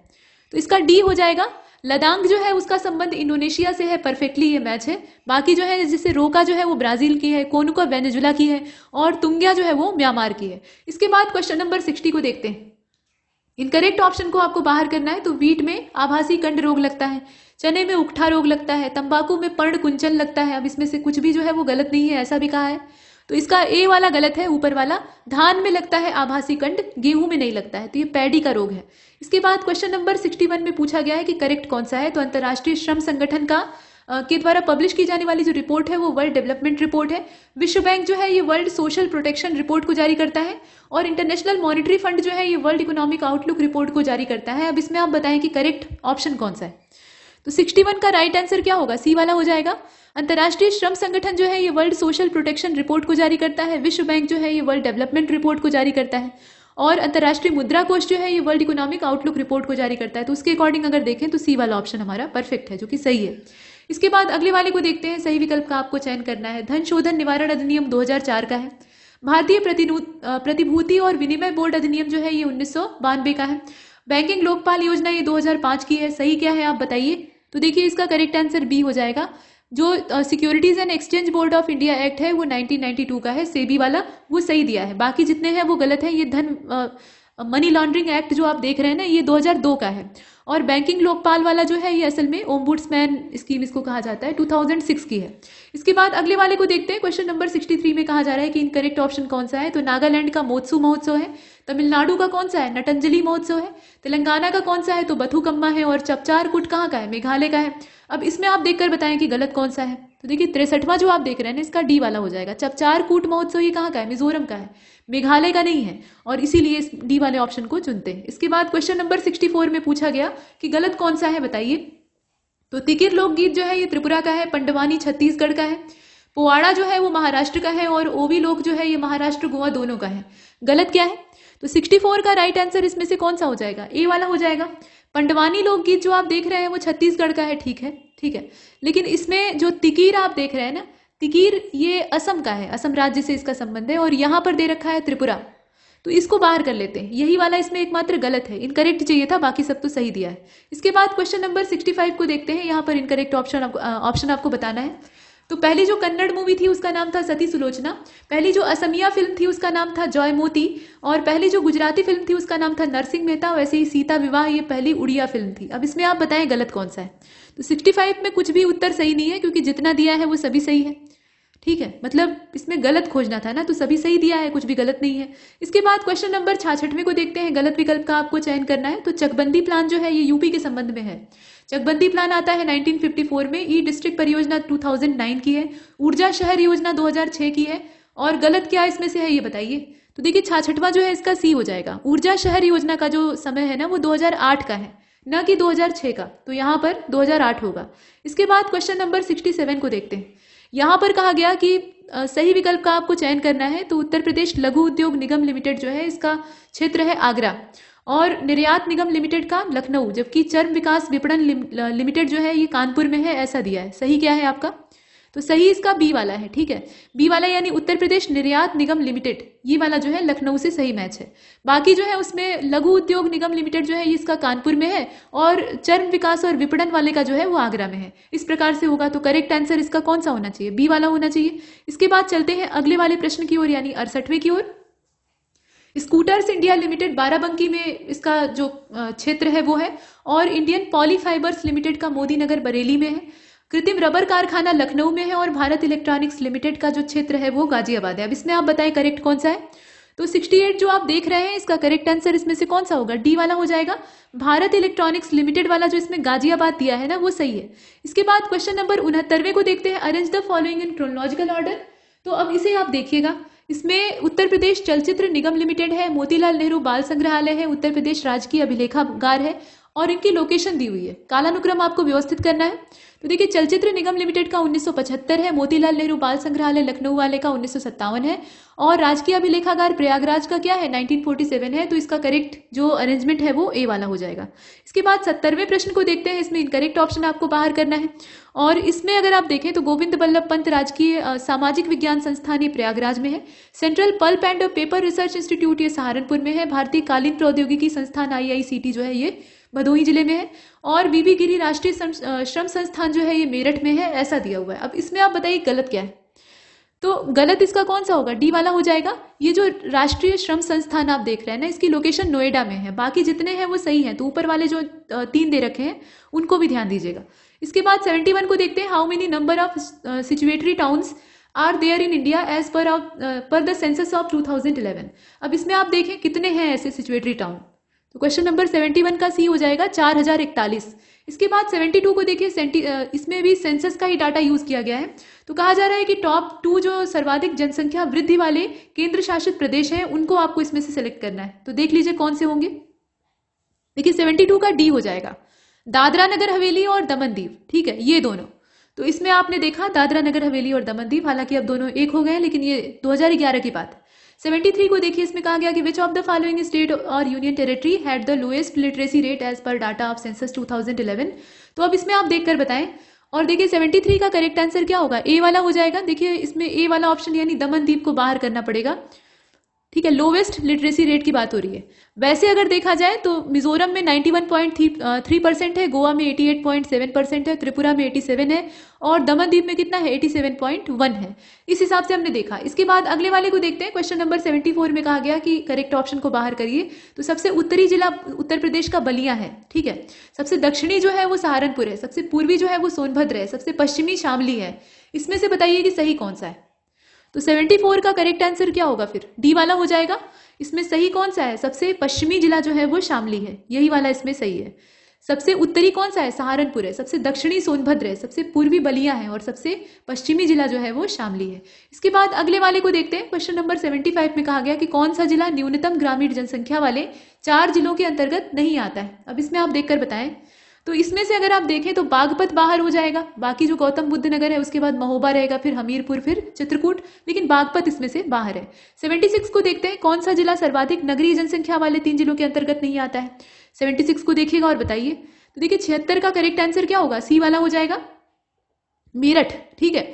तो इसका डी हो जाएगा लदांग जो है उसका संबंध इंडोनेशिया से है परफेक्टली ये मैच है बाकी जो है जैसे रोका जो है वो ब्राजील की है कोनुका वेनेजुला की है और तुंग्या जो है वो म्यांमार की है इसके बाद क्वेश्चन नंबर सिक्सटी को देखते हैं इनकरेक्ट ऑप्शन को आपको बाहर करना है तो वीट में आभासी कंड रोग लगता है चने में उकठा रोग लगता है तंबाकू में पर्ण कुंचन लगता है अब इसमें से कुछ भी जो है वो गलत नहीं है ऐसा भी कहा है तो इसका ए वाला गलत है ऊपर वाला धान में लगता है आभासी कंड गेहूं में नहीं लगता है तो ये पैडी का रोग है इसके बाद क्वेश्चन नंबर 61 में पूछा गया है कि करेक्ट कौन सा है तो अंतर्राष्ट्रीय श्रम संगठन का के द्वारा पब्लिश की जाने वाली जो रिपोर्ट है वो वर्ल्ड डेवलपमेंट रिपोर्ट है विश्व बैंक जो है ये वर्ल्ड सोशल प्रोटेक्शन रिपोर्ट को जारी करता है और इंटरनेशनल मॉनिटरी फंड जो है ये वर्ल्ड इकोनॉमिक आउटलुक रिपोर्ट को जारी करता है अब इसमें आप बताएं कि करेक्ट ऑप्शन कौन सा है तो 61 का राइट आंसर क्या होगा सी वाला हो जाएगा अंतर्राष्ट्रीय श्रम संगठन जो है ये वर्ल्ड सोशल प्रोटेक्शन रिपोर्ट को जारी करता है विश्व बैंक जो है ये वर्ल्ड डेवलपमेंट रिपोर्ट को जारी करता है और अंतर्राष्ट्रीय मुद्रा कोष जो है ये वर्ल्ड इकोनॉमिक आउटलुक रिपोर्ट को जारी करता है तो उसके अकॉर्डिंग अगर देखें तो सी वाला ऑप्शन हमारा परफेक्ट है जो कि सही है इसके बाद अगले वाले को देखते हैं सही विकल्प का आपको चयन करना है धन शोधन निवारण अधिनियम 2004 का है भारतीय प्रतिभूति और विनिमय बोर्ड अधिनियम जो है ये उन्नीस का है बैंकिंग लोकपाल योजना ये 2005 की है सही क्या है आप बताइए तो देखिए इसका करेक्ट आंसर बी हो जाएगा जो securities and exchange board of India act है वो 1992 का है सेबी वाला वो सही दिया है बाकी जितने हैं वो गलत है ये धन मनी लॉन्ड्रिंग एक्ट जो आप देख रहे हैं ना ये 2002 का है और बैंकिंग लोकपाल वाला जो है ये असल में ओम्बुड्समैन स्कीम इसको कहा जाता है 2006 की है इसके बाद अगले वाले को देखते हैं क्वेश्चन नंबर 63 में कहा जा रहा है कि इनकरेक्ट ऑप्शन कौन सा है तो नागालैंड का मोत्सू महोत्सव है तमिलनाडु का कौन सा है नटंजलि महोत्सव है तेलंगाना का कौन सा है तो बथुकम्मा है और कुट कहाँ का है मेघालय का है अब इसमें आप देखकर बताएं कि गलत कौन सा है तो देखिए तिरसठवां जो आप देख रहे हैं ना इसका डी वाला हो जाएगा चपचार कूट महोत्सव ये कहाँ का है मिजोरम का है मेघालय का नहीं है और इसीलिए इस डी वाले ऑप्शन को चुनते हैं इसके बाद क्वेश्चन नंबर सिक्सटी फोर में पूछा गया कि गलत कौन सा है बताइए तो तिकिर लोकगीत जो है ये त्रिपुरा का है पंडवानी छत्तीसगढ़ का है पोवाड़ा जो है वो महाराष्ट्र का है और ओवी लोक जो है ये महाराष्ट्र गोवा दोनों का है गलत क्या है तो 64 का राइट आंसर इसमें से कौन सा हो जाएगा ए वाला हो जाएगा पंडवानी लोकगीत जो आप देख रहे हैं वो छत्तीसगढ़ का है ठीक है ठीक है लेकिन इसमें जो तिकीर आप देख रहे हैं ना तिकीर ये असम का है असम राज्य से इसका संबंध है और यहाँ पर दे रखा है त्रिपुरा तो इसको बाहर कर लेते हैं यही वाला इसमें एकमात्र गलत है इनकरेक्ट चाहिए था बाकी सब तो सही दिया है इसके बाद क्वेश्चन नंबर 65 को देखते हैं यहाँ पर इनकरेक्ट ऑप्शन ऑप्शन आपको बताना है तो पहली जो कन्नड़ मूवी थी उसका नाम था सती सुलोचना पहली जो असमिया फिल्म थी उसका नाम था जॉय मोती और पहली जो गुजराती फिल्म थी उसका नाम था नरसिंह मेहता वैसे ही सीता विवाह ये पहली उड़िया फिल्म थी अब इसमें आप बताएं गलत कौन सा है तो 65 में कुछ भी उत्तर सही नहीं है क्योंकि जितना दिया है वो सभी सही है ठीक है मतलब इसमें गलत खोजना था ना तो सभी सही दिया है कुछ भी गलत नहीं है इसके बाद क्वेश्चन नंबर छाछठवें को देखते हैं गलत विकल्प का आपको चयन करना है तो चकबंदी प्लान जो है ये यूपी के संबंध में है जगबंदी प्लान आता है 1954 में ई डिस्ट्रिक्ट परियोजना 2009 की है ऊर्जा शहर योजना 2006 की है और गलत क्या इसमें से है ये बताइए तो देखिए छाछठवा जो है इसका सी हो जाएगा ऊर्जा शहर योजना का जो समय है ना वो 2008 का है न कि 2006 का तो यहाँ पर 2008 होगा इसके बाद क्वेश्चन नंबर 67 को देखते हैं यहाँ पर कहा गया कि सही विकल्प का आपको चयन करना है तो उत्तर प्रदेश लघु उद्योग निगम लिमिटेड जो है इसका क्षेत्र है आगरा और निर्यात निगम लिमिटेड का लखनऊ जबकि चर्म विकास विपणन लिमिटेड जो है ये कानपुर में है ऐसा दिया है सही क्या है आपका तो सही इसका बी वाला है ठीक है बी वाला यानी उत्तर प्रदेश निर्यात निगम लिमिटेड ये वाला जो है लखनऊ से सही मैच है बाकी जो है उसमें लघु उद्योग निगम लिमिटेड जो है ये इसका कानपुर में है और चर्म विकास और विपणन वाले का जो है वो आगरा में है इस प्रकार से होगा तो करेक्ट आंसर इसका कौन सा होना चाहिए बी वाला होना चाहिए इसके बाद चलते हैं अगले वाले प्रश्न की ओर यानी अड़सठवें की ओर स्कूटर्स इंडिया लिमिटेड बाराबंकी में इसका जो क्षेत्र है वो है और इंडियन पॉलीफाइबर्स लिमिटेड का मोदी नगर बरेली में है कृत्रिम रबर कारखाना लखनऊ में है और भारत इलेक्ट्रॉनिक्स लिमिटेड का जो क्षेत्र है वो गाजियाबाद है अब इसमें आप बताएं करेक्ट कौन सा है तो 68 जो आप देख रहे हैं इसका करेक्ट आंसर इसमें से कौन सा होगा डी वाला हो जाएगा भारत इलेक्ट्रॉनिक्स लिमिटेड वाला जो इसमें गाजियाबाद दिया है ना वो सही है इसके बाद क्वेश्चन नंबर उनहत्तरवे को देखते हैं arrange the following in chronological order तो अब इसे आप देखिएगा इसमें उत्तर प्रदेश चलचित्र निगम लिमिटेड है मोतीलाल नेहरू बाल संग्रहालय है उत्तर प्रदेश राजकीय अभिलेखागार है और इनकी लोकेशन दी हुई है कालानुक्रम आपको व्यवस्थित करना है तो देखिए चलचित्र निगम लिमिटेड का 1975 है मोतीलाल नेहरू बाल संग्रहालय लखनऊ वाले का उन्नीस है और राजकीय अभिलेखागार प्रयागराज का क्या है 1947 है तो इसका करेक्ट जो अरेंजमेंट है वो ए वाला हो जाएगा इसके बाद सत्तरवें प्रश्न को देखते हैं इसमें इनकरेक्ट ऑप्शन आपको बाहर करना है और इसमें अगर आप देखें तो गोविंद बल्लभ पंत राजकीय सामाजिक विज्ञान संस्थान ये प्रयागराज में है central pulp and paper research institute ये सहारनपुर में है भारतीय कालीन प्रौद्योगिकी संस्थान आई जो है ये भदोही जिले में है और बीबी गिरी राष्ट्रीय श्रम संस्थान जो है ये मेरठ में है ऐसा दिया हुआ है अब इसमें आप बताइए गलत क्या है तो गलत इसका कौन सा होगा डी वाला हो जाएगा ये जो राष्ट्रीय श्रम संस्थान आप देख रहे हैं ना इसकी लोकेशन नोएडा में है बाकी जितने हैं वो सही हैं तो ऊपर वाले जो तीन दे रखे हैं उनको भी ध्यान दीजिएगा इसके बाद सेवेंटी वन को देखते हैं how many number of statutory towns are there in India as per of per the census of two thousand eleven अब इसमें आप देखें कितने हैं ऐसे सिचुएटरी टाउन तो क्वेश्चन नंबर सेवेंटी वन का सी हो जाएगा चार हजार इकतालीस इसके बाद 72 को देखिए इसमें भी सेंसस का ही डाटा यूज किया गया है तो कहा जा रहा है कि टॉप टू जो सर्वाधिक जनसंख्या वृद्धि वाले केंद्र शासित प्रदेश हैं उनको आपको इसमें से सिलेक्ट करना है तो देख लीजिए कौन से होंगे देखिए 72 का डी हो जाएगा दादरा नगर हवेली और दमन दीव ठीक है ये दोनों तो इसमें आपने देखा दादरा नगर हवेली और दमन दीव हालांकि अब दोनों एक हो गए लेकिन ये दो की बात सेवेंटी थ्री को देखिए इसमें कहा गया कि which of the following state or union territory had the lowest literacy rate as per data of census 2011 तो अब इसमें आप देखकर बताएं और देखिए 73 का करेक्ट आंसर क्या होगा ए वाला हो जाएगा देखिए इसमें ए वाला ऑप्शन यानी दमन द्वीप को बाहर करना पड़ेगा ठीक है लोवेस्ट लिटरेसी रेट की बात हो रही है वैसे अगर देखा जाए तो मिजोरम में 91.3 परसेंट है गोवा में 88.7 परसेंट है त्रिपुरा में 87 है और दमन द्वीप में कितना है 87.1 है इस हिसाब से हमने देखा इसके बाद अगले वाले को देखते हैं क्वेश्चन नंबर 74 में कहा गया कि करेक्ट ऑप्शन को बाहर करिए तो सबसे उत्तरी जिला उत्तर प्रदेश का बलिया है ठीक है सबसे दक्षिणी जो है वो सहारनपुर है सबसे पूर्वी जो है वो सोनभद्र है सबसे पश्चिमी शामली है इसमें से बताइए कि सही कौन सा है तो 74 का करेक्ट आंसर क्या होगा फिर डी वाला हो जाएगा इसमें सही कौन सा है सबसे पश्चिमी जिला जो है वो शामली है यही वाला इसमें सही है सबसे उत्तरी कौन सा है सहारनपुर है सबसे दक्षिणी सोनभद्र है सबसे पूर्वी बलिया है और सबसे पश्चिमी जिला जो है वो शामली है इसके बाद अगले वाले को देखते हैं क्वेश्चन नंबर 75 में कहा गया कि कौन सा जिला न्यूनतम ग्रामीण जनसंख्या वाले चार जिलों के अंतर्गत नहीं आता है अब इसमें आप देखकर बताएं तो इसमें से अगर आप देखें तो बागपत बाहर हो जाएगा बाकी जो गौतम बुद्ध नगर है उसके बाद महोबा रहेगा फिर हमीरपुर फिर चित्रकूट लेकिन बागपत इसमें से बाहर है 76 को देखते हैं कौन सा जिला सर्वाधिक नगरीय जनसंख्या वाले तीन जिलों के अंतर्गत नहीं आता है 76 को देखिएगा और बताइए तो देखिए छिहत्तर का करेक्ट आंसर क्या होगा सी वाला हो जाएगा मेरठ ठीक है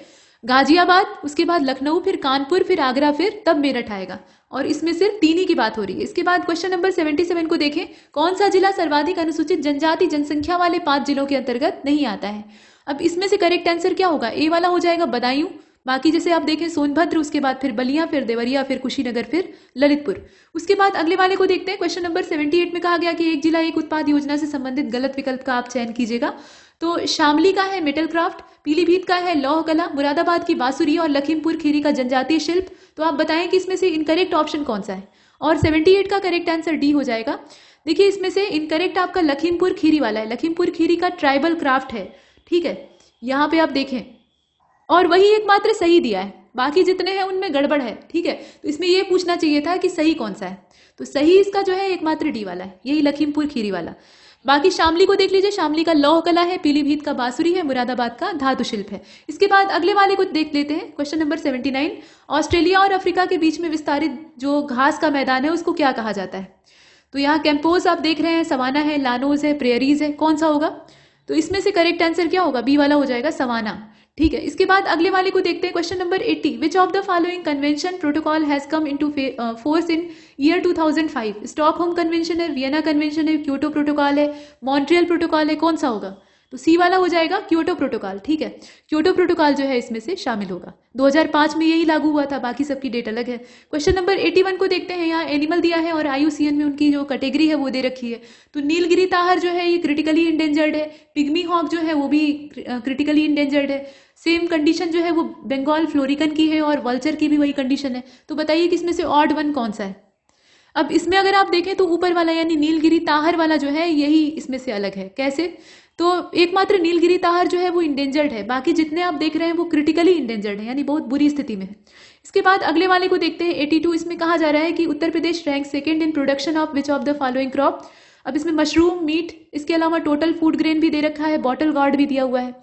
गाजियाबाद उसके बाद लखनऊ फिर कानपुर फिर आगरा फिर तब मेरठ आएगा और इसमें सिर्फ तीन ही की बात हो रही है इसके बाद क्वेश्चन नंबर 77 को देखें कौन सा जिला सर्वाधिक अनुसूचित जनजाति जनसंख्या वाले पांच जिलों के अंतर्गत नहीं आता है अब इसमें से करेक्ट आंसर क्या होगा ए वाला हो जाएगा बदायूं बाकी जैसे आप देखें सोनभद्र उसके बाद फिर बलिया फिर देवरिया फिर कुशीनगर फिर ललितपुर उसके बाद अगले वाले को देखते हैं क्वेश्चन नंबर 78 में कहा गया कि एक जिला एक उत्पाद योजना से संबंधित गलत विकल्प का आप चयन कीजिएगा तो शामली का है मेटल क्राफ्ट पीलीभीत का है लौह कला मुरादाबाद की बांसुरी और लखीमपुर खीरी का जनजातीय शिल्प तो आप बताएं कि इसमें से इनकरेक्ट ऑप्शन कौन सा है और 78 का करेक्ट आंसर डी हो जाएगा देखिए इसमें से इनकरेक्ट आपका लखीमपुर खीरी वाला है लखीमपुर खीरी का ट्राइबल क्राफ्ट है ठीक है यहाँ पे आप देखें और वही एकमात्र सही दिया है बाकी जितने हैं उनमें गड़बड़ है ठीक है तो इसमें यह पूछना चाहिए था कि सही कौन सा है तो सही इसका जो है एकमात्र डी वाला है यही लखीमपुर खीरी वाला बाकी शामली को देख लीजिए शामली का लौह कला है पीलीभीत का बांसुरी है मुरादाबाद का धातु शिल्प है इसके बाद अगले वाले को देख लेते हैं question number seventy nine Australia और अफ्रीका के बीच में विस्तारित जो घास का मैदान है उसको क्या कहा जाता है तो यहाँ कैंपोज आप देख रहे हैं सवाना है लानोज है प्रेयरीज है कौन सा होगा तो इसमें से करेक्ट आंसर क्या होगा बी वाला हो जाएगा सवाना ठीक है इसके बाद अगले वाले को देखते हैं question number eighty which of the following convention protocol has come into force in year 2005 Stockholm convention है वियना कन्वेंशन है क्योटो प्रोटोकॉल है मॉन्ट्रियल प्रोटोकॉल है कौन सा होगा तो सी वाला हो जाएगा क्योटो प्रोटोकॉल ठीक है क्योटो प्रोटोकॉल जो है इसमें से शामिल होगा 2005 में यही लागू हुआ था बाकी सबकी डेट अलग है क्वेश्चन नंबर 81 को देखते हैं यहाँ एनिमल दिया है और आयुसीएन में उनकी जो कैटेगरी है वो दे रखी है तो नीलगिरी ताहर जो है ये क्रिटिकली इंडेंजर्ड है पिग्मी हॉक जो है वो भी क्रिटिकली इंडेंजर्ड है सेम कंडीशन जो है वो बंगाल फ्लोरिकन की है और वल्चर की भी वही कंडीशन है तो बताइए कि इसमें से ऑड वन कौन सा है अब इसमें अगर आप देखें तो ऊपर वाला यानी नीलगिरी ताहर वाला जो है यही इसमें से अलग है कैसे तो एकमात्र नीलगिरी ताहर जो है वो इंडेंजर्ड है बाकी जितने आप देख रहे हैं वो क्रिटिकली इंडेंजर्ड है यानी बहुत बुरी स्थिति में है इसके बाद अगले वाले को देखते हैं एटी इसमें कहा जा रहा है कि Uttar Pradesh rank second in production of which of the following crop अब इसमें मशरूम मीट इसके अलावा टोटल फूड ग्रेन भी दे रखा है बॉटल गार्ड भी दिया हुआ है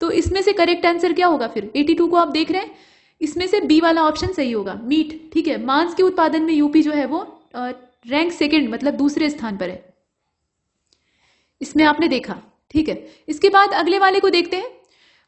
तो इसमें से करेक्ट आंसर क्या होगा फिर 82 को आप देख रहे हैं इसमें से बी वाला ऑप्शन सही होगा मीट ठीक है मांस के उत्पादन में यूपी जो है वो रैंक सेकेंड मतलब दूसरे स्थान पर है इसमें आपने देखा ठीक है इसके बाद अगले वाले को देखते हैं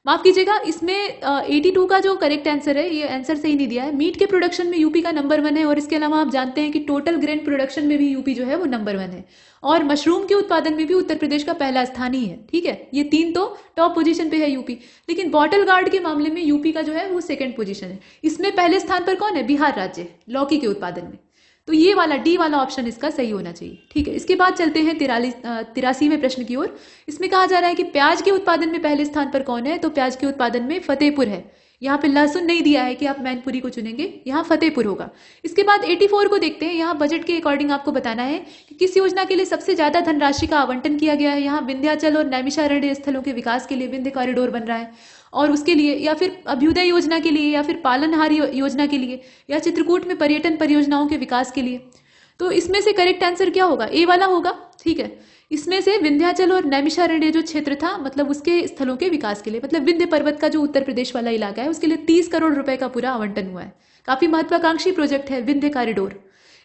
माफ कीजिएगा इसमें एटी टू का जो करेक्ट आंसर है ये आंसर सही नहीं दिया है मीट के प्रोडक्शन में यूपी का नंबर वन है और इसके अलावा आप जानते हैं कि टोटल ग्रेन प्रोडक्शन में भी यूपी जो है वो नंबर वन है और मशरूम के उत्पादन में भी उत्तर प्रदेश का पहला स्थान ही है ठीक है ये तीन तो टॉप पोजीशन पे है यूपी लेकिन बॉटल गार्ड के मामले में यूपी का जो है वो सेकेंड पोजिशन है इसमें पहले स्थान पर कौन है बिहार राज्य लौकी के उत्पादन में तो ये वाला डी वाला ऑप्शन इसका सही होना चाहिए ठीक है इसके बाद चलते हैं तिरालीस तिरासीवें प्रश्न की ओर इसमें कहा जा रहा है कि प्याज के उत्पादन में पहले स्थान पर कौन है तो प्याज के उत्पादन में फतेहपुर है यहाँ पे लहसुन नहीं दिया है कि आप मैनपुरी को चुनेंगे यहाँ फतेहपुर होगा इसके बाद 84 को देखते हैं यहाँ बजट के अकॉर्डिंग आपको बताना है कि किस योजना के लिए सबसे ज्यादा धनराशि का आवंटन किया गया है यहाँ विंध्याचल और नैमिषारण्य स्थलों के विकास के लिए विंध्य कॉरिडोर बन रहा है और उसके लिए या फिर अभ्युदय योजना के लिए या फिर पालनहार योजना के लिए या चित्रकूट में पर्यटन परियोजनाओं के विकास के लिए तो इसमें से करेक्ट आंसर क्या होगा ए वाला होगा ठीक है इसमें से विंध्याचल और नैमिषारण्य जो क्षेत्र था मतलब उसके स्थलों के विकास के लिए मतलब विंध्य पर्वत का जो उत्तर प्रदेश वाला इलाका है उसके लिए तीस करोड़ रुपए का पूरा आवंटन हुआ है काफी महत्वाकांक्षी प्रोजेक्ट है विंध्य कॉरिडोर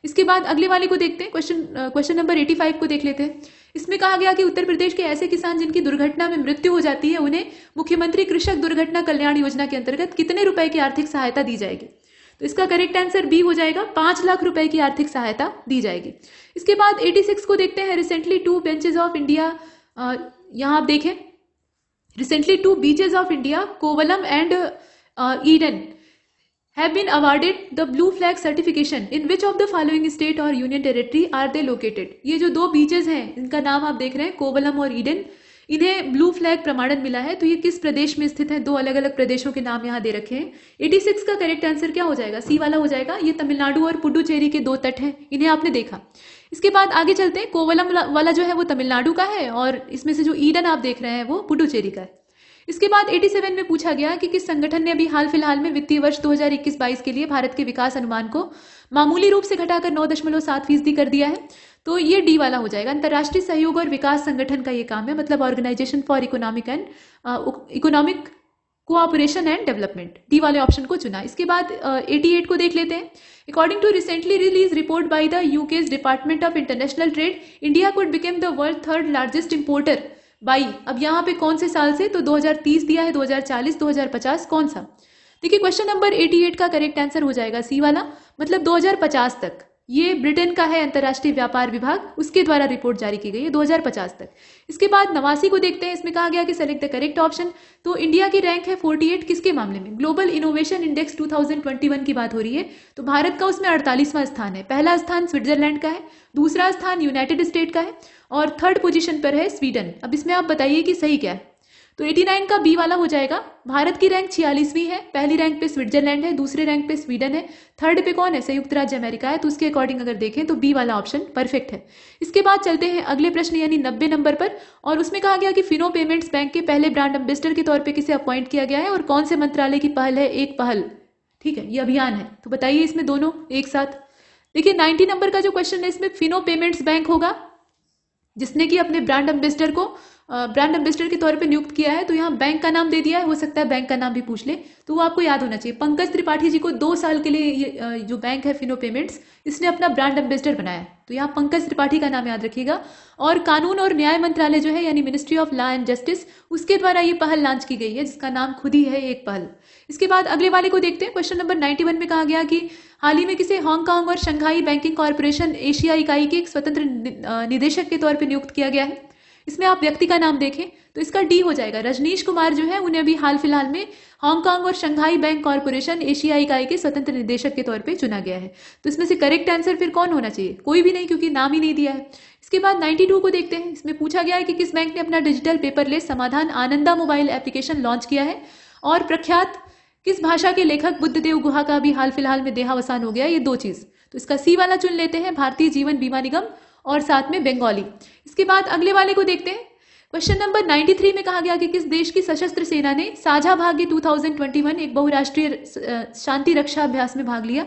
इसके बाद अगले वाले को देखते हैं question question number eighty five को देख लेते हैं इसमें कहा गया कि उत्तर प्रदेश के ऐसे किसान जिनकी दुर्घटना में मृत्यु हो जाती है उन्हें मुख्यमंत्री कृषक दुर्घटना कल्याण योजना के अंतर्गत कितने रुपए की आर्थिक सहायता दी जाएगी तो इसका करेक्ट आंसर बी हो जाएगा पांच लाख रुपए की आर्थिक सहायता दी जाएगी इसके बाद 86 को देखते हैं recently two beaches of India यहां आप देखें recently two beaches of India Kovalam and Eden have been awarded the blue flag certification in which of the following state or union territory are they located ये जो दो beaches हैं इनका नाम आप देख रहे हैं कोवलम और ईडन इन्हें ब्लू फ्लैग प्रमाणन मिला है तो ये किस प्रदेश में स्थित है दो अलग अलग प्रदेशों के नाम यहाँ दे रखे हैं एटी सिक्स का करेक्ट आंसर क्या हो जाएगा सी वाला हो जाएगा ये तमिलनाडु और पुडुचेरी के दो तट हैं इन्हें आपने देखा इसके बाद आगे चलते हैं कोवलम वाला जो है वो तमिलनाडु का है और इसमें से जो ईडन आप देख रहे हैं वो पुडुचेरी का है इसके बाद 87 में पूछा गया कि किस संगठन ने अभी हाल फिलहाल में वित्तीय वर्ष 2021-22 के लिए भारत के विकास अनुमान को मामूली रूप से घटाकर नौ दशमलव सात फीसदी कर दिया है तो ये डी वाला हो जाएगा अंतर्राष्ट्रीय सहयोग और विकास संगठन का ये काम है मतलब organisation for economic and economic cooperation and development D वाले ऑप्शन को चुना इसके बाद एटी एट को देख लेते हैं according to recently release report by the UK's department of international trade India could become the world third largest importer by अब यहाँ पे कौन से साल से तो 2030 दिया है 2040 2050 कौन सा देखिए क्वेश्चन नंबर 88 का करेक्ट आंसर हो जाएगा सी वाला मतलब 2050 तक ये ब्रिटेन का है अंतर्राष्ट्रीय व्यापार विभाग उसके द्वारा रिपोर्ट जारी की गई है 2050 तक इसके बाद नवासी को देखते हैं इसमें कहा गया कि सेलेक्ट द करेक्ट ऑप्शन तो इंडिया की रैंक है 48 किसके मामले में ग्लोबल इनोवेशन इंडेक्स 2021 की बात हो रही है तो भारत का उसमें अड़तालीसवां स्थान है पहला स्थान स्विट्जरलैंड का है दूसरा स्थान यूनाइटेड स्टेट का है और थर्ड पोजीशन पर है स्वीडन अब इसमें आप बताइए कि सही क्या है तो 89 का बी वाला हो जाएगा भारत की रैंक छियालीसवीं है पहली रैंक पे स्विट्जरलैंड है दूसरे रैंक पे स्वीडन है थर्ड पे कौन है संयुक्त राज्य अमेरिका है तो उसके अकॉर्डिंग अगर देखें तो बी वाला ऑप्शन परफेक्ट है इसके बाद चलते हैं अगले प्रश्न यानी नब्बे नंबर पर और उसमें कहा गया कि फिनो पेमेंट्स बैंक के पहले ब्रांड एम्बेसडर के तौर पर किसे अपॉइंट किया गया है और कौन से मंत्रालय की पहल है एक पहल ठीक है ये अभियान है तो बताइए इसमें दोनों एक साथ देखिए 90 नंबर का जो क्वेश्चन है इसमें फिनो पेमेंट्स बैंक होगा जिसने कि अपने ब्रांड एम्बेसडर को ब्रांड एम्बेसडर के तौर पे नियुक्त किया है तो यहाँ बैंक का नाम दे दिया है हो सकता है बैंक का नाम भी पूछ ले तो वो आपको याद होना चाहिए पंकज त्रिपाठी जी को दो साल के लिए ये जो बैंक है फिनो पेमेंट्स इसने अपना ब्रांड एम्बेसडर बनाया तो यहाँ पंकज त्रिपाठी का नाम याद रखिएगा और कानून और न्याय मंत्रालय जो है यानी ministry of law and justice उसके द्वारा ये पहल लॉन्च की गई है जिसका नाम खुद ही है एक पहल इसके बाद अगले वाले को देखते हैं क्वेश्चन नंबर नाइन्टी में कहा गया कि हाल ही में किसे हांगकांग और शंघाई बैंकिंग कॉरपोरेशन एशिया इकाई के एक स्वतंत्र निदेशक के तौर पर नियुक्त किया गया है इसमें आप व्यक्ति का नाम देखें तो इसका डी हो जाएगा रजनीश कुमार जो है उन्हें अभी हाल फिलहाल में हांगकांग और शंघाई बैंक कॉरपोरेशन एशिया इकाई के स्वतंत्र निदेशक के तौर पे चुना गया है तो इसमें से करेक्ट आंसर फिर कौन होना चाहिए कोई भी नहीं क्योंकि नाम ही नहीं दिया है इसके बाद 92 को देखते हैं इसमें पूछा गया है कि किस बैंक ने अपना डिजिटल पेपरलेस समाधान आनंदा मोबाइल एप्लीकेशन लॉन्च किया है और प्रख्यात किस भाषा के लेखक बुद्धदेव गुहा का भी हाल फिलहाल में देहावसान हो गया ये दो चीज तो इसका सी वाला चुन लेते हैं भारतीय जीवन बीमा निगम और साथ में बंगाली इसके बाद अगले वाले को देखते हैं क्वेश्चन नंबर 93 में कहा गया कि किस देश की सशस्त्र सेना ने साझा भाग्य 2021 एक बहुराष्ट्रीय शांति रक्षा अभ्यास में भाग लिया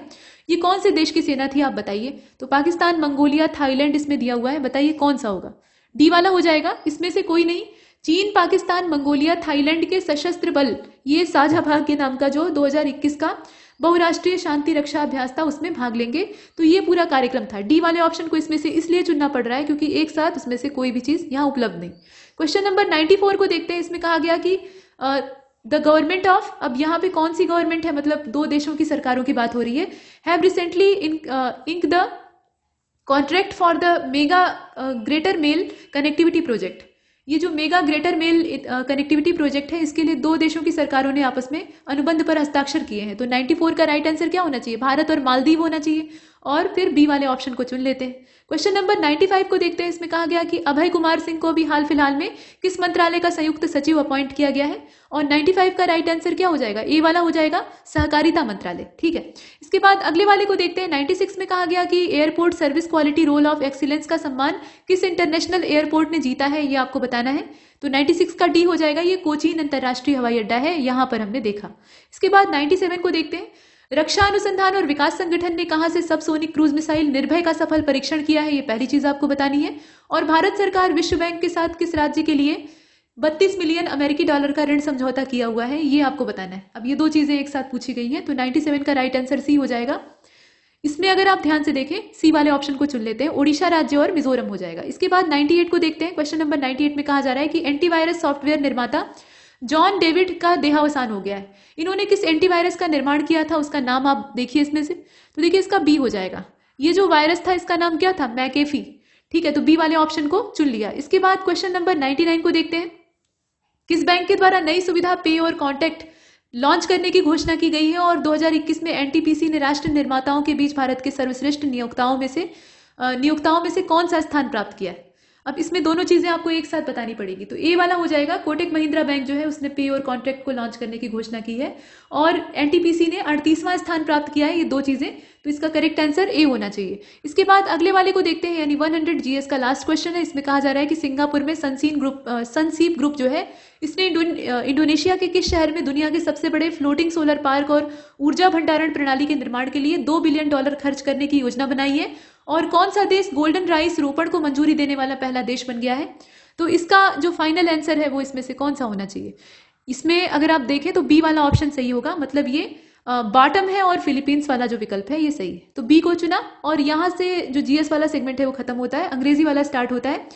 ये कौन से देश की सेना थी आप बताइए तो पाकिस्तान मंगोलिया थाईलैंड इसमें दिया हुआ है बताइए कौन सा होगा डी वाला हो जाएगा इसमें से कोई नहीं चीन पाकिस्तान मंगोलिया थाईलैंड के सशस्त्र बल ये साझा भाग के नाम का जो 2021 का बहुराष्ट्रीय शांति रक्षा अभ्यास था उसमें भाग लेंगे तो ये पूरा कार्यक्रम था डी वाले ऑप्शन को इसमें से इसलिए चुनना पड़ रहा है क्योंकि एक साथ उसमें से कोई भी चीज़ यहाँ उपलब्ध नहीं क्वेश्चन नंबर 94 को देखते हैं इसमें कहा गया कि द गवर्नमेंट ऑफ अब यहाँ पे कौन सी गवर्नमेंट है मतलब दो देशों की सरकारों की बात हो रही है have recently inked the contract for the mega greater Male connectivity project ये जो mega greater Male connectivity project है इसके लिए दो देशों की सरकारों ने आपस में अनुबंध पर हस्ताक्षर किए हैं तो 94 का राइट आंसर क्या होना चाहिए भारत और मालदीव होना चाहिए और फिर बी वाले ऑप्शन को चुन लेते हैं क्वेश्चन नंबर 95 को देखते हैं इसमें कहा गया कि अभय कुमार सिंह को भी हाल फिलहाल में किस मंत्रालय का संयुक्त सचिव अपॉइंट किया गया है और 95 का राइट आंसर क्या हो जाएगा ए वाला हो जाएगा सहकारिता मंत्रालय ठीक है इसके बाद अगले वाले को देखते हैं 96 में कहा गया कि airport service quality role of excellence का सम्मान किस इंटरनेशनल एयरपोर्ट ने जीता है ये आपको बताना है तो 96 का डी हो जाएगा ये कोचीन अंतर्राष्ट्रीय हवाई अड्डा है यहाँ पर हमने देखा इसके बाद 97 को देखते हैं रक्षा अनुसंधान और विकास संगठन ने कहा से सब सोनिक क्रूज मिसाइल निर्भय का सफल परीक्षण किया है ये पहली चीज आपको बतानी है और भारत सरकार विश्व बैंक के साथ किस राज्य के लिए बत्तीस मिलियन अमेरिकी डॉलर का ऋण समझौता किया हुआ है ये आपको बताना है अब ये दो चीजें एक साथ पूछी गई हैं तो 97 का राइट आंसर सी हो जाएगा इसमें अगर आप ध्यान से देखें सी वाले ऑप्शन को चुन लेते हैं ओडिशा राज्य और मिजोरम हो जाएगा इसके बाद 98 को देखते हैं क्वेश्चन नंबर 98 में कहा जा रहा है कि एंटीवायरस सॉफ्टवेयर निर्माता जॉन डेविड का देहावसान हो गया है इन्होंने किस एंटीवायरस का निर्माण किया था उसका नाम आप देखिए इसमें से तो देखिए इसका बी हो जाएगा ये जो वायरस था इसका नाम क्या था मैकेफी ठीक है तो बी वाले ऑप्शन को चुन लिया इसके बाद क्वेश्चन नंबर 99 को देखते हैं किस बैंक के द्वारा नई सुविधा पे और कॉन्टैक्ट लॉन्च करने की घोषणा की गई है और 2021 में एनटीपीसी ने राष्ट्र निर्माताओं के बीच भारत के सर्वश्रेष्ठ नियोक्ताओं में से नियोक्ताओं में से कौन सा स्थान प्राप्त किया है अब इसमें दोनों चीज़ें आपको एक साथ बतानी पड़ेगी तो ए वाला हो जाएगा कोटेक महिंद्रा बैंक जो है उसने पे और कॉन्ट्रैक्ट को लॉन्च करने की घोषणा की है और एनटीपीसी ने अड़तीसवां स्थान प्राप्त किया है ये दो चीज़ें तो इसका करेक्ट आंसर ए होना चाहिए इसके बाद अगले वाले को देखते हैं यानी वन जीएस का लास्ट क्वेश्चन है इसमें कहा जा रहा है कि सिंगापुर में सनसीन ग्रुप सनसीप ग्रुप जो है इसने इंडोनेशिया के किस शहर में दुनिया के सबसे बड़े फ्लोटिंग सोलर पार्क और ऊर्जा भंडारण प्रणाली के निर्माण के लिए दो बिलियन डॉलर खर्च करने की योजना बनाई है और कौन सा देश गोल्डन राइस रोपण को मंजूरी देने वाला पहला देश बन गया है तो इसका जो फाइनल आंसर है वो इसमें से कौन सा होना चाहिए इसमें अगर आप देखें तो बी वाला ऑप्शन सही होगा मतलब ये बॉटम है और फिलीपींस वाला जो विकल्प है ये सही है तो बी को चुना और यहाँ से जो जीएस वाला सेगमेंट है वो खत्म होता है अंग्रेजी वाला स्टार्ट होता है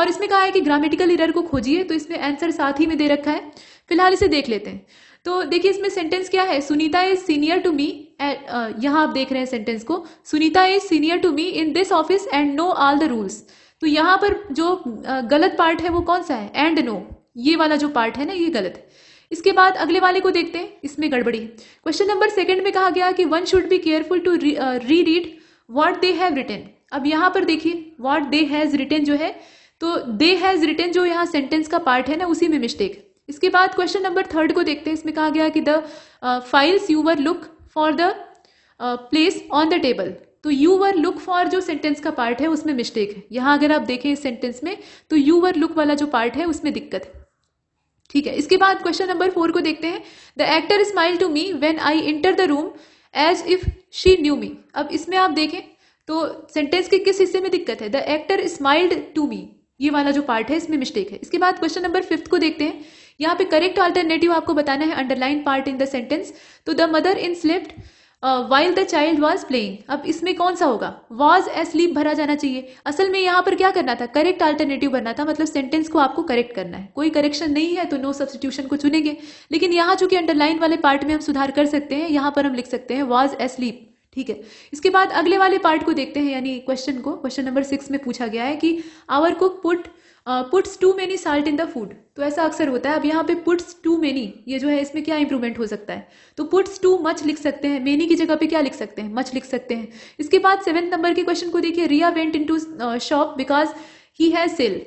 और इसमें कहा है कि ग्रामेटिकल इरर को खोजिए तो इसमें आंसर साथ ही में दे रखा है फिलहाल इसे देख लेते हैं तो देखिए इसमें सेंटेंस क्या है Sunita is senior to me यहां यहाँ आप देख रहे हैं सेंटेंस को Sunita is senior to me in this office and know all the rules तो यहाँ पर जो uh, गलत पार्ट है वो कौन सा है एंड नो ये वाला जो पार्ट है ना ये गलत है इसके बाद अगले वाले को देखते हैं इसमें गड़बड़ी क्वेश्चन नंबर सेकंड में कहा गया कि one should be careful to reread what they have written अब यहाँ पर देखिए व्हाट दे हैज़ रिटन जो है तो दे हैज़ रिटन जो यहाँ सेंटेंस का पार्ट है ना उसी में मिस्टेक इसके बाद क्वेश्चन नंबर थर्ड को देखते हैं इसमें कहा गया कि the files you were look for the place on the table तो यू वर लुक फॉर जो सेंटेंस का पार्ट है उसमें मिस्टेक है यहाँ अगर आप देखें इस सेंटेंस में तो यू वर लुक वाला जो पार्ट है उसमें दिक्कत है ठीक है इसके बाद क्वेश्चन नंबर फोर को देखते हैं the actor smile to me when I enter the room as if she knew me अब इसमें आप देखें तो सेंटेंस के किस हिस्से में दिक्कत है the actor smiled to me ये वाला जो पार्ट है इसमें मिस्टेक है इसके बाद क्वेश्चन नंबर फिफ्थ को देखते हैं यहाँ पे करेक्ट ऑल्टरनेटिव आपको बताना है underline part in the sentence तो the mother in slept while the child was playing अब इसमें कौन सा होगा वॉज ए स्लीप भरा जाना चाहिए असल में यहाँ पर क्या करना था करेक्ट अल्टरनेटिव बनना था मतलब सेंटेंस को आपको करेक्ट करना है कोई करेक्शन नहीं है तो नो सब्सटीट्यूशन को चुनेंगे लेकिन यहाँ चूंकि अंडरलाइन वाले पार्ट में हम सुधार कर सकते हैं यहाँ पर हम लिख सकते हैं वॉज ए स्लीप ठीक है इसके बाद अगले वाले पार्ट को देखते हैं यानी क्वेश्चन को क्वेश्चन नंबर सिक्स में पूछा गया है कि our cook put puts too many salt in the food तो ऐसा अक्सर होता है अब यहाँ पे पुट्स टू मेनी ये जो है इसमें क्या इंप्रूवमेंट हो सकता है तो पुट्स टू मच लिख सकते हैं मेनी की जगह पे क्या लिख सकते हैं मच लिख सकते हैं इसके बाद सेवन नंबर के क्वेश्चन को देखिए Riya went into shop because he has sale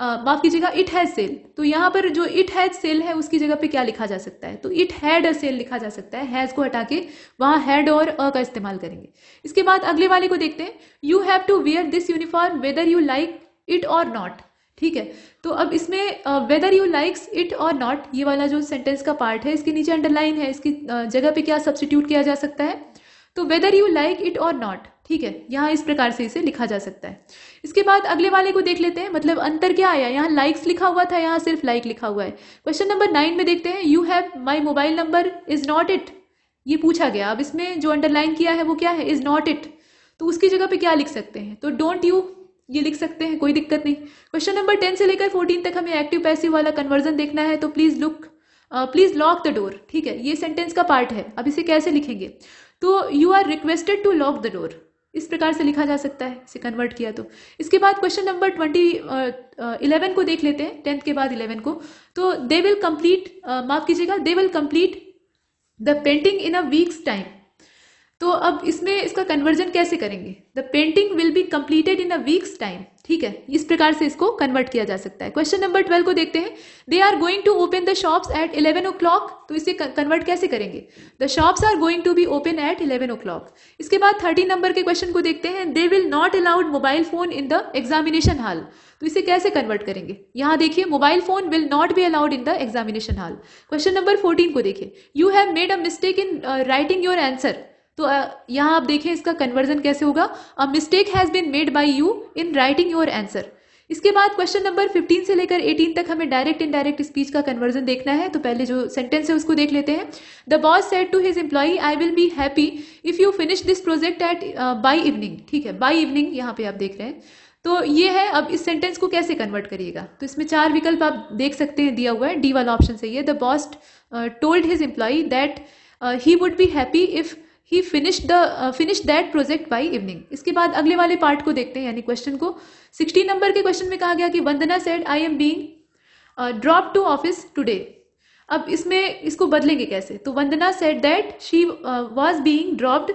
माफ कीजिएगा इट हैज सेल तो यहाँ पर जो इट हैज सेल है उसकी जगह पे क्या लिखा जा सकता है तो इट हैड अ सेल लिखा जा सकता है हैज को हटा के वहाँ हैड और अ का इस्तेमाल करेंगे इसके बाद अगले वाले को देखते हैं you have to wear this uniform whether you like it or not ठीक है तो अब इसमें whether you likes it or not ये वाला जो सेंटेंस का पार्ट है इसके नीचे अंडरलाइन है इसकी जगह पे क्या सब्सटीट्यूट किया जा सकता है तो whether you like it or not ठीक है यहाँ इस प्रकार से इसे लिखा जा सकता है इसके बाद अगले वाले को देख लेते हैं मतलब अंतर क्या आया यहाँ लाइक्स लिखा हुआ था यहाँ सिर्फ लाइक like लिखा हुआ है क्वेश्चन नंबर नाइन में देखते हैं you have my mobile number is not it ये पूछा गया अब इसमें जो अंडरलाइन किया है वो क्या है इज नॉट इट तो उसकी जगह पे क्या लिख सकते हैं तो डोंट यू ये लिख सकते हैं कोई दिक्कत नहीं क्वेश्चन नंबर टेन से लेकर फोर्टीन तक हमें एक्टिव पैसिव वाला कन्वर्जन देखना है तो please look please lock the door ठीक है ये सेंटेंस का पार्ट है अब इसे कैसे लिखेंगे तो you are requested to lock the door इस प्रकार से लिखा जा सकता है इसे कन्वर्ट किया तो इसके बाद क्वेश्चन नंबर ट्वेंटी इलेवन को देख लेते हैं टेंथ के बाद इलेवन को तो दे विल कंप्लीट माफ कीजिएगा they will complete the painting in a week's time तो अब इसमें इसका कन्वर्जन कैसे करेंगे the painting will be completed in a week's time ठीक है इस प्रकार से इसको कन्वर्ट किया जा सकता है क्वेश्चन नंबर ट्वेल्व को देखते हैं they are going to open the shops at eleven o'clock तो इसे कन्वर्ट कैसे करेंगे the shops are going to be open at eleven o'clock इसके बाद थर्टीन नंबर के क्वेश्चन को देखते हैं they will not allowed mobile phone in the examination hall तो इसे कैसे कन्वर्ट करेंगे यहाँ देखिए mobile phone will not be allowed in the examination hall question number fourteen को देखिए you have made a mistake in writing your answer तो यहाँ आप देखें इसका कन्वर्जन कैसे होगा a mistake has been made by you in writing your answer इसके बाद क्वेश्चन नंबर 15 से लेकर 18 तक हमें डायरेक्ट इनडायरेक्ट स्पीच का कन्वर्जन देखना है तो पहले जो सेंटेंस है उसको देख लेते हैं the boss said to his employee I will be happy if you finish this project at by evening ठीक है बाई इवनिंग यहाँ पे आप देख रहे हैं तो ये है अब इस सेंटेंस को कैसे कन्वर्ट करिएगा तो इसमें चार विकल्प आप देख सकते हैं दिया हुआ है डी वाला ऑप्शन सही है the boss told his employee that he would be happy if he finish the finish that project by evening इसके बाद अगले वाले पार्ट को देखते हैं यानी क्वेश्चन को सिक्सटीन नंबर के क्वेश्चन में कहा गया कि Vandana said I am being drop to office today अब इसमें इसको बदलेंगे कैसे तो Vandana said that she was being dropped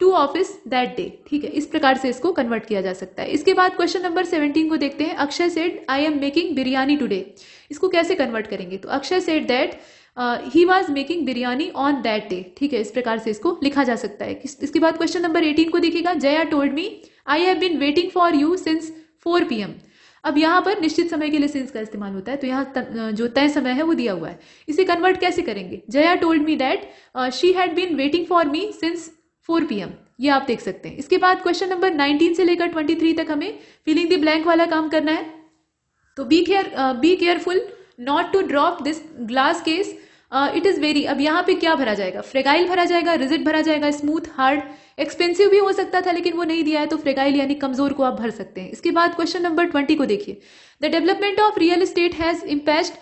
to office that day ठीक है इस प्रकार से इसको कन्वर्ट किया जा सकता है इसके बाद क्वेश्चन नंबर सेवेंटीन को देखते हैं Akshay said I am making biryani today इसको कैसे कन्वर्ट करेंगे तो Akshay said that he was making biryani on that day ठीक है इस प्रकार से इसको लिखा जा सकता है इसके बाद क्वेश्चन नंबर एटीन को देखिएगा Jaya told me I have been waiting for you since four P M अब यहाँ पर निश्चित समय के लिए सिंस का इस्तेमाल होता है तो यहाँ जो तय समय है वो दिया हुआ है इसे कन्वर्ट कैसे करेंगे Jaya told me that she had been waiting for me since four P M ये आप देख सकते हैं इसके बाद क्वेश्चन नंबर नाइनटीन से लेकर ट्वेंटी थ्री तक हमें फिलिंग द ब्लैंक वाला काम करना है तो be care be careful not to drop this glass case it is very अब यहाँ पे क्या भरा जाएगा फ्रेगाइल भरा जाएगा रिजिट भरा जाएगा स्मूथ हार्ड एक्सपेंसिव भी हो सकता था लेकिन वो नहीं दिया है तो फ्रेगाइल यानी कमजोर को आप भर सकते हैं इसके बाद क्वेश्चन नंबर ट्वेंटी को देखिए the development of real estate has impact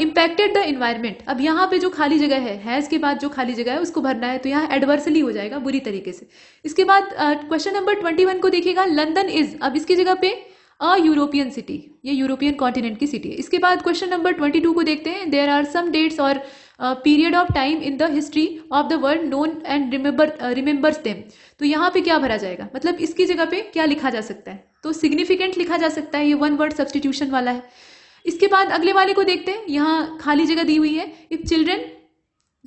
impacted the environment अब यहाँ पे जो खाली जगह है हैज़ के बाद जो खाली जगह है उसको भरना है तो यहाँ एडवर्सली हो जाएगा बुरी तरीके से इसके बाद क्वेश्चन नंबर ट्वेंटी वन को देखिएगा लंदन इज अब इसकी जगह पे अ यूरोपियन सिटी ये यूरोपियन कॉन्टिनेंट की सिटी है इसके बाद क्वेश्चन नंबर ट्वेंटी टू को देखते हैं there are some dates or period of time in the history of the world known and remember remembers them तो यहाँ पे क्या भरा जाएगा मतलब इसकी जगह पे क्या लिखा जा सकता है तो सिग्निफिकेंट लिखा जा सकता है ये वन वर्ड सब्सटीट्यूशन वाला है इसके बाद अगले वाले को देखते हैं यहाँ खाली जगह दी हुई है इफ चिल्ड्रेन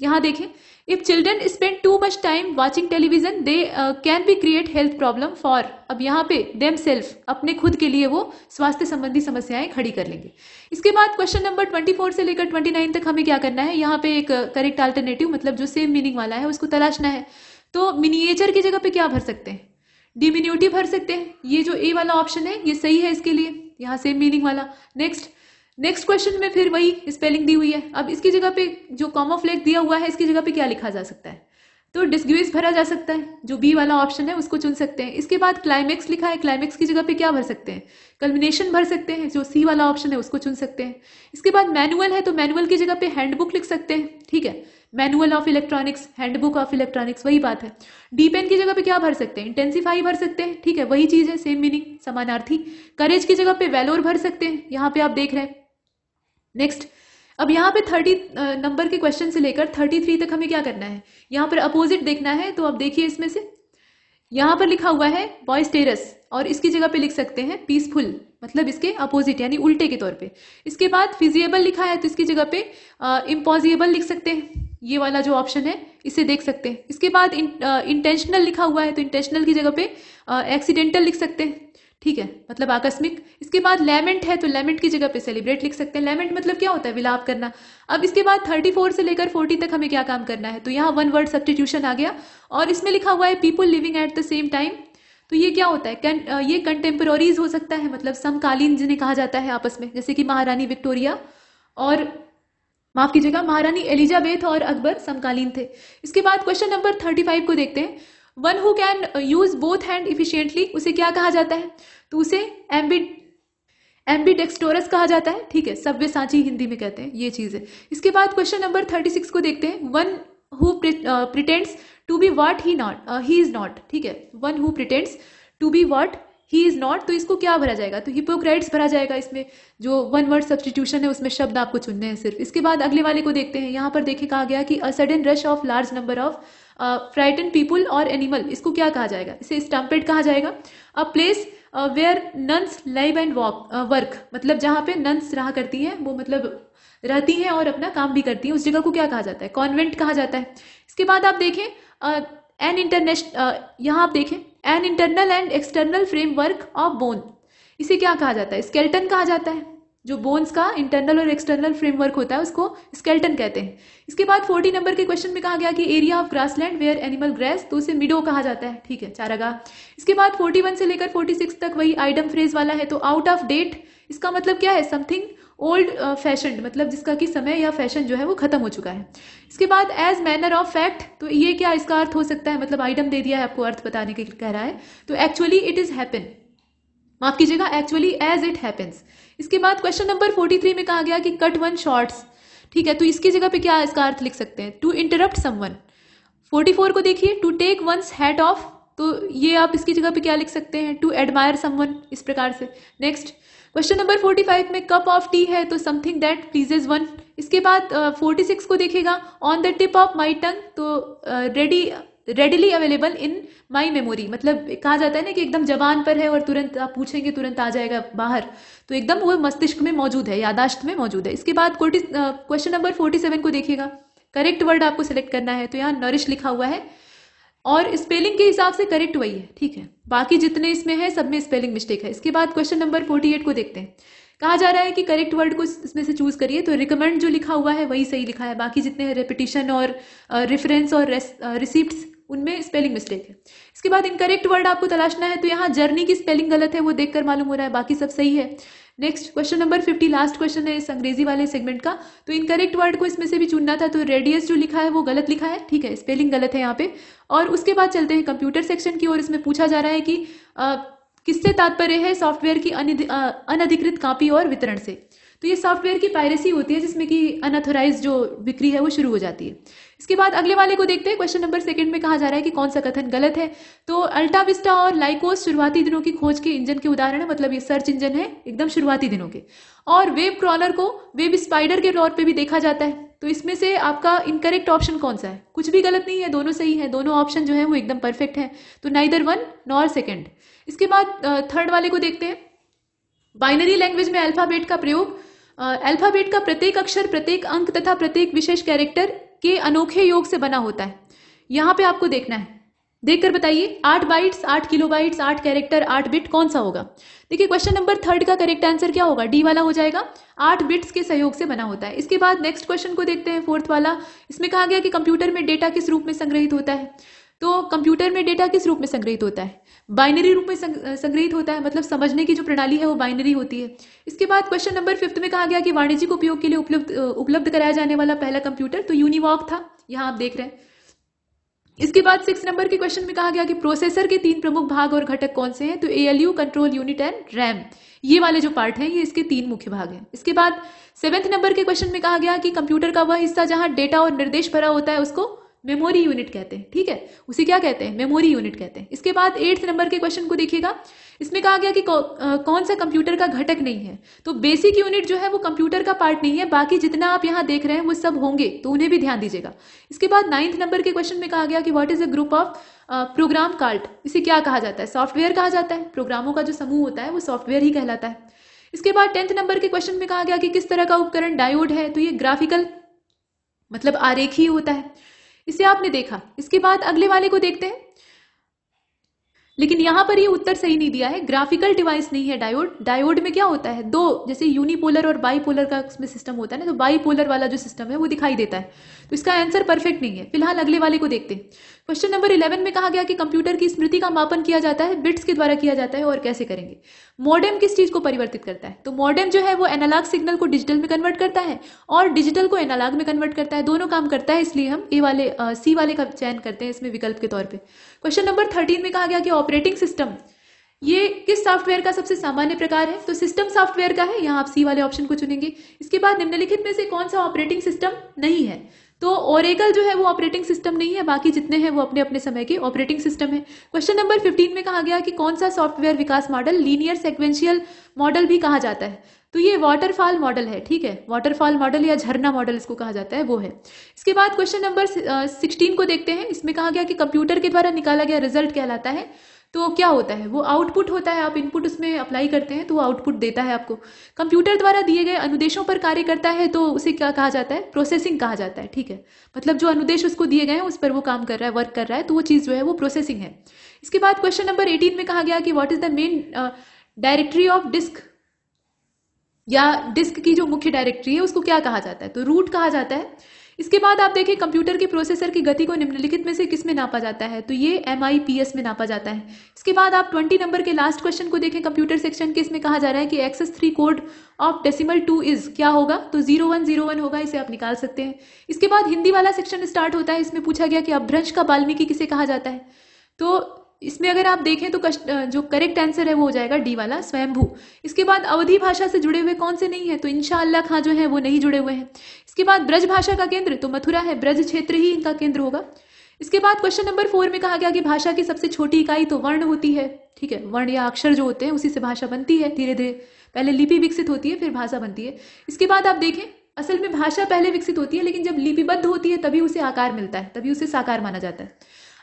यहाँ देखें if children spend too much time watching television they can be create health problem for अब यहाँ पे देम सेल्फ अपने खुद के लिए वो स्वास्थ्य संबंधी समस्याएं खड़ी कर लेंगे इसके बाद क्वेश्चन नंबर ट्वेंटी फोर से लेकर ट्वेंटी नाइन तक हमें क्या करना है यहाँ पे एक करेक्ट uh, अल्टरनेटिव मतलब जो सेम मीनिंग वाला है उसको तलाशना है तो मिनिएचर की जगह पे क्या भर सकते हैं डिमिन्यूटिव भर सकते हैं ये जो ए वाला ऑप्शन है ये सही है इसके लिए यहाँ सेम मीनिंग वाला नेक्स्ट नेक्स्ट क्वेश्चन में फिर वही स्पेलिंग दी हुई है अब इसकी जगह पे जो कॉमोफ्लेक दिया हुआ है इसकी जगह पे क्या लिखा जा सकता है तो डिस्ग्रेस भरा जा सकता है जो बी वाला ऑप्शन है उसको चुन सकते हैं इसके बाद क्लाइमेक्स लिखा है क्लाइमेक्स की जगह पे क्या भर सकते हैं कल्मिनेशन भर सकते हैं जो सी वाला ऑप्शन है उसको चुन सकते हैं इसके बाद मैनुअल है तो मैनुअल की जगह पे हैंडबुक लिख सकते हैं ठीक है manual of electronics handbook of electronics वही बात है डी पेन की जगह पे क्या भर सकते हैं इंटेंसिफाई भर सकते हैं ठीक है वही चीज़ है सेम मीनिंग समानार्थी करेज की जगह पे वेलोर भर सकते हैं यहाँ पे आप देख रहे हैं नेक्स्ट अब यहाँ पे थर्टी नंबर के क्वेश्चन से लेकर थर्टी थ्री तक हमें क्या करना है यहाँ पर अपोजिट देखना है तो आप देखिए इसमें से यहाँ पर लिखा हुआ है बॉयज टेरस और इसकी जगह पे लिख सकते हैं पीसफुल मतलब इसके अपोजिट यानी उल्टे के तौर पे इसके बाद फिजिएबल लिखा है तो इसकी जगह पे इम्पॉजिबल लिख सकते हैं ये वाला जो ऑप्शन है इसे देख सकते हैं इसके बाद इंटेंशनल लिखा हुआ है तो इंटेंशनल की जगह पे एक्सीडेंटल लिख सकते हैं ठीक है मतलब आकस्मिक इसके बाद लेमेंट है तो लेमेंट की जगह पे सेलिब्रेट लिख सकते हैं लेमेंट मतलब क्या होता है विलाप करना अब इसके बाद थर्टी फोर से लेकर फोर्टी तक हमें क्या काम करना है तो यहाँ वन वर्ड सब्सटीट्यूशन आ गया और इसमें लिखा हुआ है people living at the same time तो ये क्या होता है कैन ये कंटेम्प्रोरीज हो सकता है मतलब समकालीन जिन्हें कहा जाता है आपस में जैसे कि महारानी विक्टोरिया और माफ कीजिएगा महारानी एलिजाबेथ और अकबर समकालीन थे इसके बाद क्वेश्चन नंबर थर्टी फाइव को देखते हैं one who can use both hand efficiently उसे क्या कहा जाता है तो उसे एम्बी एम्बी डेक्सटोरस कहा जाता है ठीक है सब्य सांची हिंदी में कहते हैं ये चीज़ है इसके बाद क्वेश्चन नंबर थर्टी सिक्स को देखते हैं one who pretends to be what he not he is not ठीक है one who pretends to be what he is not तो इसको क्या भरा जाएगा तो हिपोक्राइट्स भरा जाएगा इसमें जो वन वर्ड सब्सटीट्यूशन है उसमें शब्द आपको चुनने हैं सिर्फ इसके बाद अगले वाले को देखते हैं यहाँ पर देखे कहा गया कि a sudden rush of large number of frighten people और एनिमल इसको क्या कहा जाएगा इसे स्टम्पेड कहा जाएगा a place where nuns live and walk work मतलब जहाँ पे नंस रहा करती हैं वो मतलब रहती हैं और अपना काम भी करती हैं उस जगह को क्या कहा जाता है कॉन्वेंट कहा जाता है इसके बाद आप देखें एन इंटरनेशनल यहाँ आप देखें an internal and external framework of bone इसे क्या कहा जाता है स्केल्टन कहा जाता है जो बोन्स का इंटरनल और एक्सटर्नल फ्रेमवर्क होता है उसको स्केल्टन कहते हैं इसके बाद फोर्टी नंबर के क्वेश्चन में कहा गया कि area of land where animal graze तो उसे मिडो कहा जाता है ठीक है चारागा इसके बाद फोर्टी वन से लेकर फोर्टी सिक्स तक वही आइडम फ्रेज वाला है तो आउट ऑफ डेट इसका मतलब क्या है समथिंग ओल्ड फैशन मतलब जिसका कि समय या फैशन जो है वो खत्म हो चुका है इसके बाद एज मैनर ऑफ फैक्ट तो ये क्या इसका अर्थ हो सकता है मतलब आइटम दे दिया है आपको अर्थ बताने के कह रहा है तो एक्चुअली इट इज हैपन माफ कीजिएगा एक्चुअली एज इट हैपन्स इसके बाद क्वेश्चन नंबर फोर्टी थ्री में कहा गया कि कट वन शॉर्ट्स ठीक है तो इसकी जगह पे क्या इसका अर्थ लिख सकते हैं to interrupt someone forty four को देखिए to take one's hat off तो ये आप इसकी जगह पे क्या लिख सकते हैं टू एडमायर समवन इस प्रकार से next question number forty five में कप ऑफ टी है तो समथिंग दैट प्लीजेज वन इसके बाद फोर्टी uh, सिक्स को देखिएगा on the tip of my tongue तो ready uh, readily available in my memory मतलब कहा जाता है ना कि एकदम जवान पर है और तुरंत आप पूछेंगे तुरंत आ जाएगा बाहर तो एकदम वह मस्तिष्क में मौजूद है यादाश्त में मौजूद है इसके बाद क्वेश्चन नंबर फोर्टी सेवन को देखिएगा करेक्ट वर्ड आपको सेलेक्ट करना है तो यहाँ नरिश लिखा हुआ है और स्पेलिंग के हिसाब से करेक्ट वही है ठीक है बाकी जितने इसमें है सब में स्पेलिंग मिस्टेक है इसके बाद क्वेश्चन नंबर फोर्टी एट को देखते हैं कहा जा रहा है कि करेक्ट वर्ड को इसमें से चूज करिए तो रिकमेंड जो लिखा हुआ है वही सही लिखा है बाकी जितने हैं रेपिटिशन और रेफरेंस और रिसिप्ट उनमें स्पेलिंग मिस्टेक है इसके बाद इनकरेक्ट वर्ड आपको तलाशना है तो यहाँ जर्नी की स्पेलिंग गलत है वो देखकर मालूम हो रहा है बाकी सब सही है next question number fifty last question है इस अंग्रेजी वाले सेगमेंट का तो इनकरेक्ट वर्ड को इसमें से भी चुनना था तो रेडियस जो लिखा है वो गलत लिखा है ठीक है स्पेलिंग गलत है यहाँ पे और उसके बाद चलते हैं कंप्यूटर सेक्शन की ओर इसमें पूछा जा रहा है कि किससे तात्पर्य है सॉफ्टवेयर की अनधिकृत कापी और वितरण से तो ये सॉफ्टवेयर की पायरेसी होती है जिसमें कि अनऑथोराइज जो बिक्री है वो शुरू हो जाती है इसके बाद अगले वाले को देखते हैं क्वेश्चन नंबर सेकंड में कहा जा रहा है कि कौन सा कथन गलत है तो अल्टाविस्टा और लाइकोस शुरुआती दिनों की खोज के इंजन के उदाहरण है मतलब ये सर्च इंजन है एकदम शुरुआती दिनों के और वेब क्रॉलर को वेब स्पाइडर के तौर पर भी देखा जाता है तो इसमें से आपका इनकरेक्ट ऑप्शन कौन सा है कुछ भी गलत नहीं है दोनों सही है दोनों ऑप्शन जो है वो एकदम परफेक्ट है तो नाइदर वन नॉर सेकेंड इसके बाद थर्ड वाले को देखते हैं बाइनरी लैंग्वेज में अल्फाबेट का प्रयोग अल्फाबेट का प्रत्येक अक्षर प्रत्येक अंक तथा प्रत्येक विशेष कैरेक्टर के अनोखे योग से बना होता है यहां पे आपको देखना है देखकर बताइए आठ बाइट्स आठ किलो बाइट्स आठ कैरेक्टर आठ बिट कौन सा होगा देखिए क्वेश्चन नंबर थर्ड का करेक्ट आंसर क्या होगा डी वाला हो जाएगा आठ बिट्स के सहयोग से बना होता है इसके बाद नेक्स्ट क्वेश्चन को देखते हैं फोर्थ वाला इसमें कहा गया कि कंप्यूटर में डेटा किस रूप में संग्रहित होता है तो कंप्यूटर में डेटा किस रूप में संग्रहित होता है बाइनरी रूप में संग्रहित होता है मतलब समझने की जो प्रणाली है वो बाइनरी होती है इसके बाद क्वेश्चन नंबर फिफ्थ में कहा गया कि वाणिज्यिक उपयोग के लिए उपलब्ध उपलब्ध कराया जाने वाला पहला कंप्यूटर तो यूनिवॉक था यहाँ आप देख रहे हैं इसके बाद सिक्स नंबर के क्वेश्चन में कहा गया कि प्रोसेसर के तीन प्रमुख भाग और घटक कौन से हैं तो A control unit and RAM ये वाले जो पार्ट हैं ये इसके तीन मुख्य भाग हैं इसके बाद सेवेंथ नंबर के क्वेश्चन में कहा गया कि कंप्यूटर का वह हिस्सा जहां डेटा और निर्देश भरा होता है उसको मेमोरी यूनिट कहते हैं ठीक है उसे क्या कहते हैं मेमोरी यूनिट कहते हैं इसके बाद एट्थ नंबर के क्वेश्चन को देखिएगा इसमें कहा गया कि कौ, आ, कौन सा कंप्यूटर का घटक नहीं है तो बेसिक यूनिट जो है वो कंप्यूटर का पार्ट नहीं है बाकी जितना आप यहाँ देख रहे हैं वो सब होंगे तो उन्हें भी ध्यान दीजिएगा इसके बाद नाइन्थ नंबर के क्वेश्चन में कहा गया कि what is a group of program cart इसे क्या कहा जाता है सॉफ्टवेयर कहा जाता है प्रोग्रामों का जो समूह होता है वो सॉफ्टवेयर ही कहलाता है इसके बाद टेंथ नंबर के क्वेश्चन में कहा गया कि किस तरह का उपकरण डायोड है तो ये ग्राफिकल मतलब आरेखी होता है इसे आपने देखा इसके बाद अगले वाले को देखते हैं लेकिन यहां पर ये उत्तर सही नहीं दिया है ग्राफिकल डिवाइस नहीं है डायोड डायोड में क्या होता है दो जैसे यूनिपोलर और बाईपोलर का उसमें सिस्टम होता है ना तो बाईपोलर वाला जो सिस्टम है वो दिखाई देता है तो इसका आंसर परफेक्ट नहीं है फिलहाल अगले वाले को देखते हैं क्वेश्चन नंबर इलेवन में कहा गया कि कंप्यूटर की स्मृति का मापन किया जाता है बिट्स के द्वारा किया जाता है और कैसे करेंगे मॉडेम किस चीज़ को परिवर्तित करता है तो मॉडेम जो है वो एनालॉग सिग्नल को डिजिटल में कन्वर्ट करता है और डिजिटल को एनालॉग में कन्वर्ट करता है दोनों काम करता है इसलिए हम ए वाले सी वाले का चयन करते हैं इसमें विकल्प के तौर पर क्वेश्चन नंबर थर्टीन में कहा गया कि ऑपरेटिंग सिस्टम ये किस सॉफ्टवेयर का सबसे सामान्य प्रकार है तो सिस्टम सॉफ्टवेयर का है यहाँ आप सी वाले ऑप्शन को चुनेंगे इसके बाद निम्नलिखित में से कौन सा ऑपरेटिंग सिस्टम नहीं है तो ओरेकल जो है वो ऑपरेटिंग सिस्टम नहीं है बाकी जितने हैं वो अपने अपने समय के ऑपरेटिंग सिस्टम है क्वेश्चन नंबर 15 में कहा गया कि कौन सा सॉफ्टवेयर विकास मॉडल लीनियर सेक्वेंशियल मॉडल भी कहा जाता है तो ये वाटरफॉल मॉडल है ठीक है वाटरफॉल मॉडल या झरना मॉडल इसको कहा जाता है वो है इसके बाद क्वेश्चन नंबर सिक्सटीन को देखते हैं इसमें कहा गया कि कंप्यूटर के द्वारा निकाला गया रिजल्ट कहलाता है तो क्या होता है वो आउटपुट होता है आप इनपुट उसमें अप्लाई करते हैं तो वो आउटपुट देता है आपको कंप्यूटर द्वारा दिए गए अनुदेशों पर कार्य करता है तो उसे क्या कहा जाता है प्रोसेसिंग कहा जाता है ठीक है मतलब जो अनुदेश उसको दिए गए हैं उस पर वो काम कर रहा है वर्क कर रहा है तो वो चीज़ जो है वो प्रोसेसिंग है इसके बाद क्वेश्चन नंबर एटीन में कहा गया कि what is the main directory of disk या डिस्क की जो मुख्य डायरेक्टरी है उसको क्या कहा जाता है तो रूट कहा जाता है इसके बाद आप देखें कंप्यूटर के प्रोसेसर की गति को निम्नलिखित में से किस में नापा जाता है तो ये एम में नापा जाता है इसके बाद आप ट्वेंटी नंबर के लास्ट क्वेश्चन को देखें कंप्यूटर सेक्शन के इसमें कहा जा रहा है कि excess three code of decimal two is क्या होगा तो जीरो वन जीरो वन होगा इसे आप निकाल सकते हैं इसके बाद हिंदी वाला सेक्शन स्टार्ट होता है इसमें पूछा गया कि अभ्रंश का वाल्मीकि किसे कहा जाता है तो इसमें अगर आप देखें तो कस्ट, जो करेक्ट आंसर है वो हो जाएगा डी वाला स्वयंभू इसके बाद अवधि भाषा से जुड़े हुए कौन से नहीं है तो इनशाला खां जो है वो नहीं जुड़े हुए हैं इसके बाद ब्रज भाषा का केंद्र तो मथुरा है ब्रज क्षेत्र ही इनका केंद्र होगा इसके बाद क्वेश्चन नंबर फोर में कहा गया कि भाषा की सबसे छोटी इकाई तो वर्ण होती है ठीक है वर्ण या अक्षर जो होते हैं उसी से भाषा बनती है धीरे धीरे पहले लिपि विकसित होती है फिर भाषा बनती है इसके बाद आप देखें असल में भाषा पहले विकसित होती है लेकिन जब लिपिबद्ध होती है तभी उसे आकार मिलता है तभी उसे साकार माना जाता है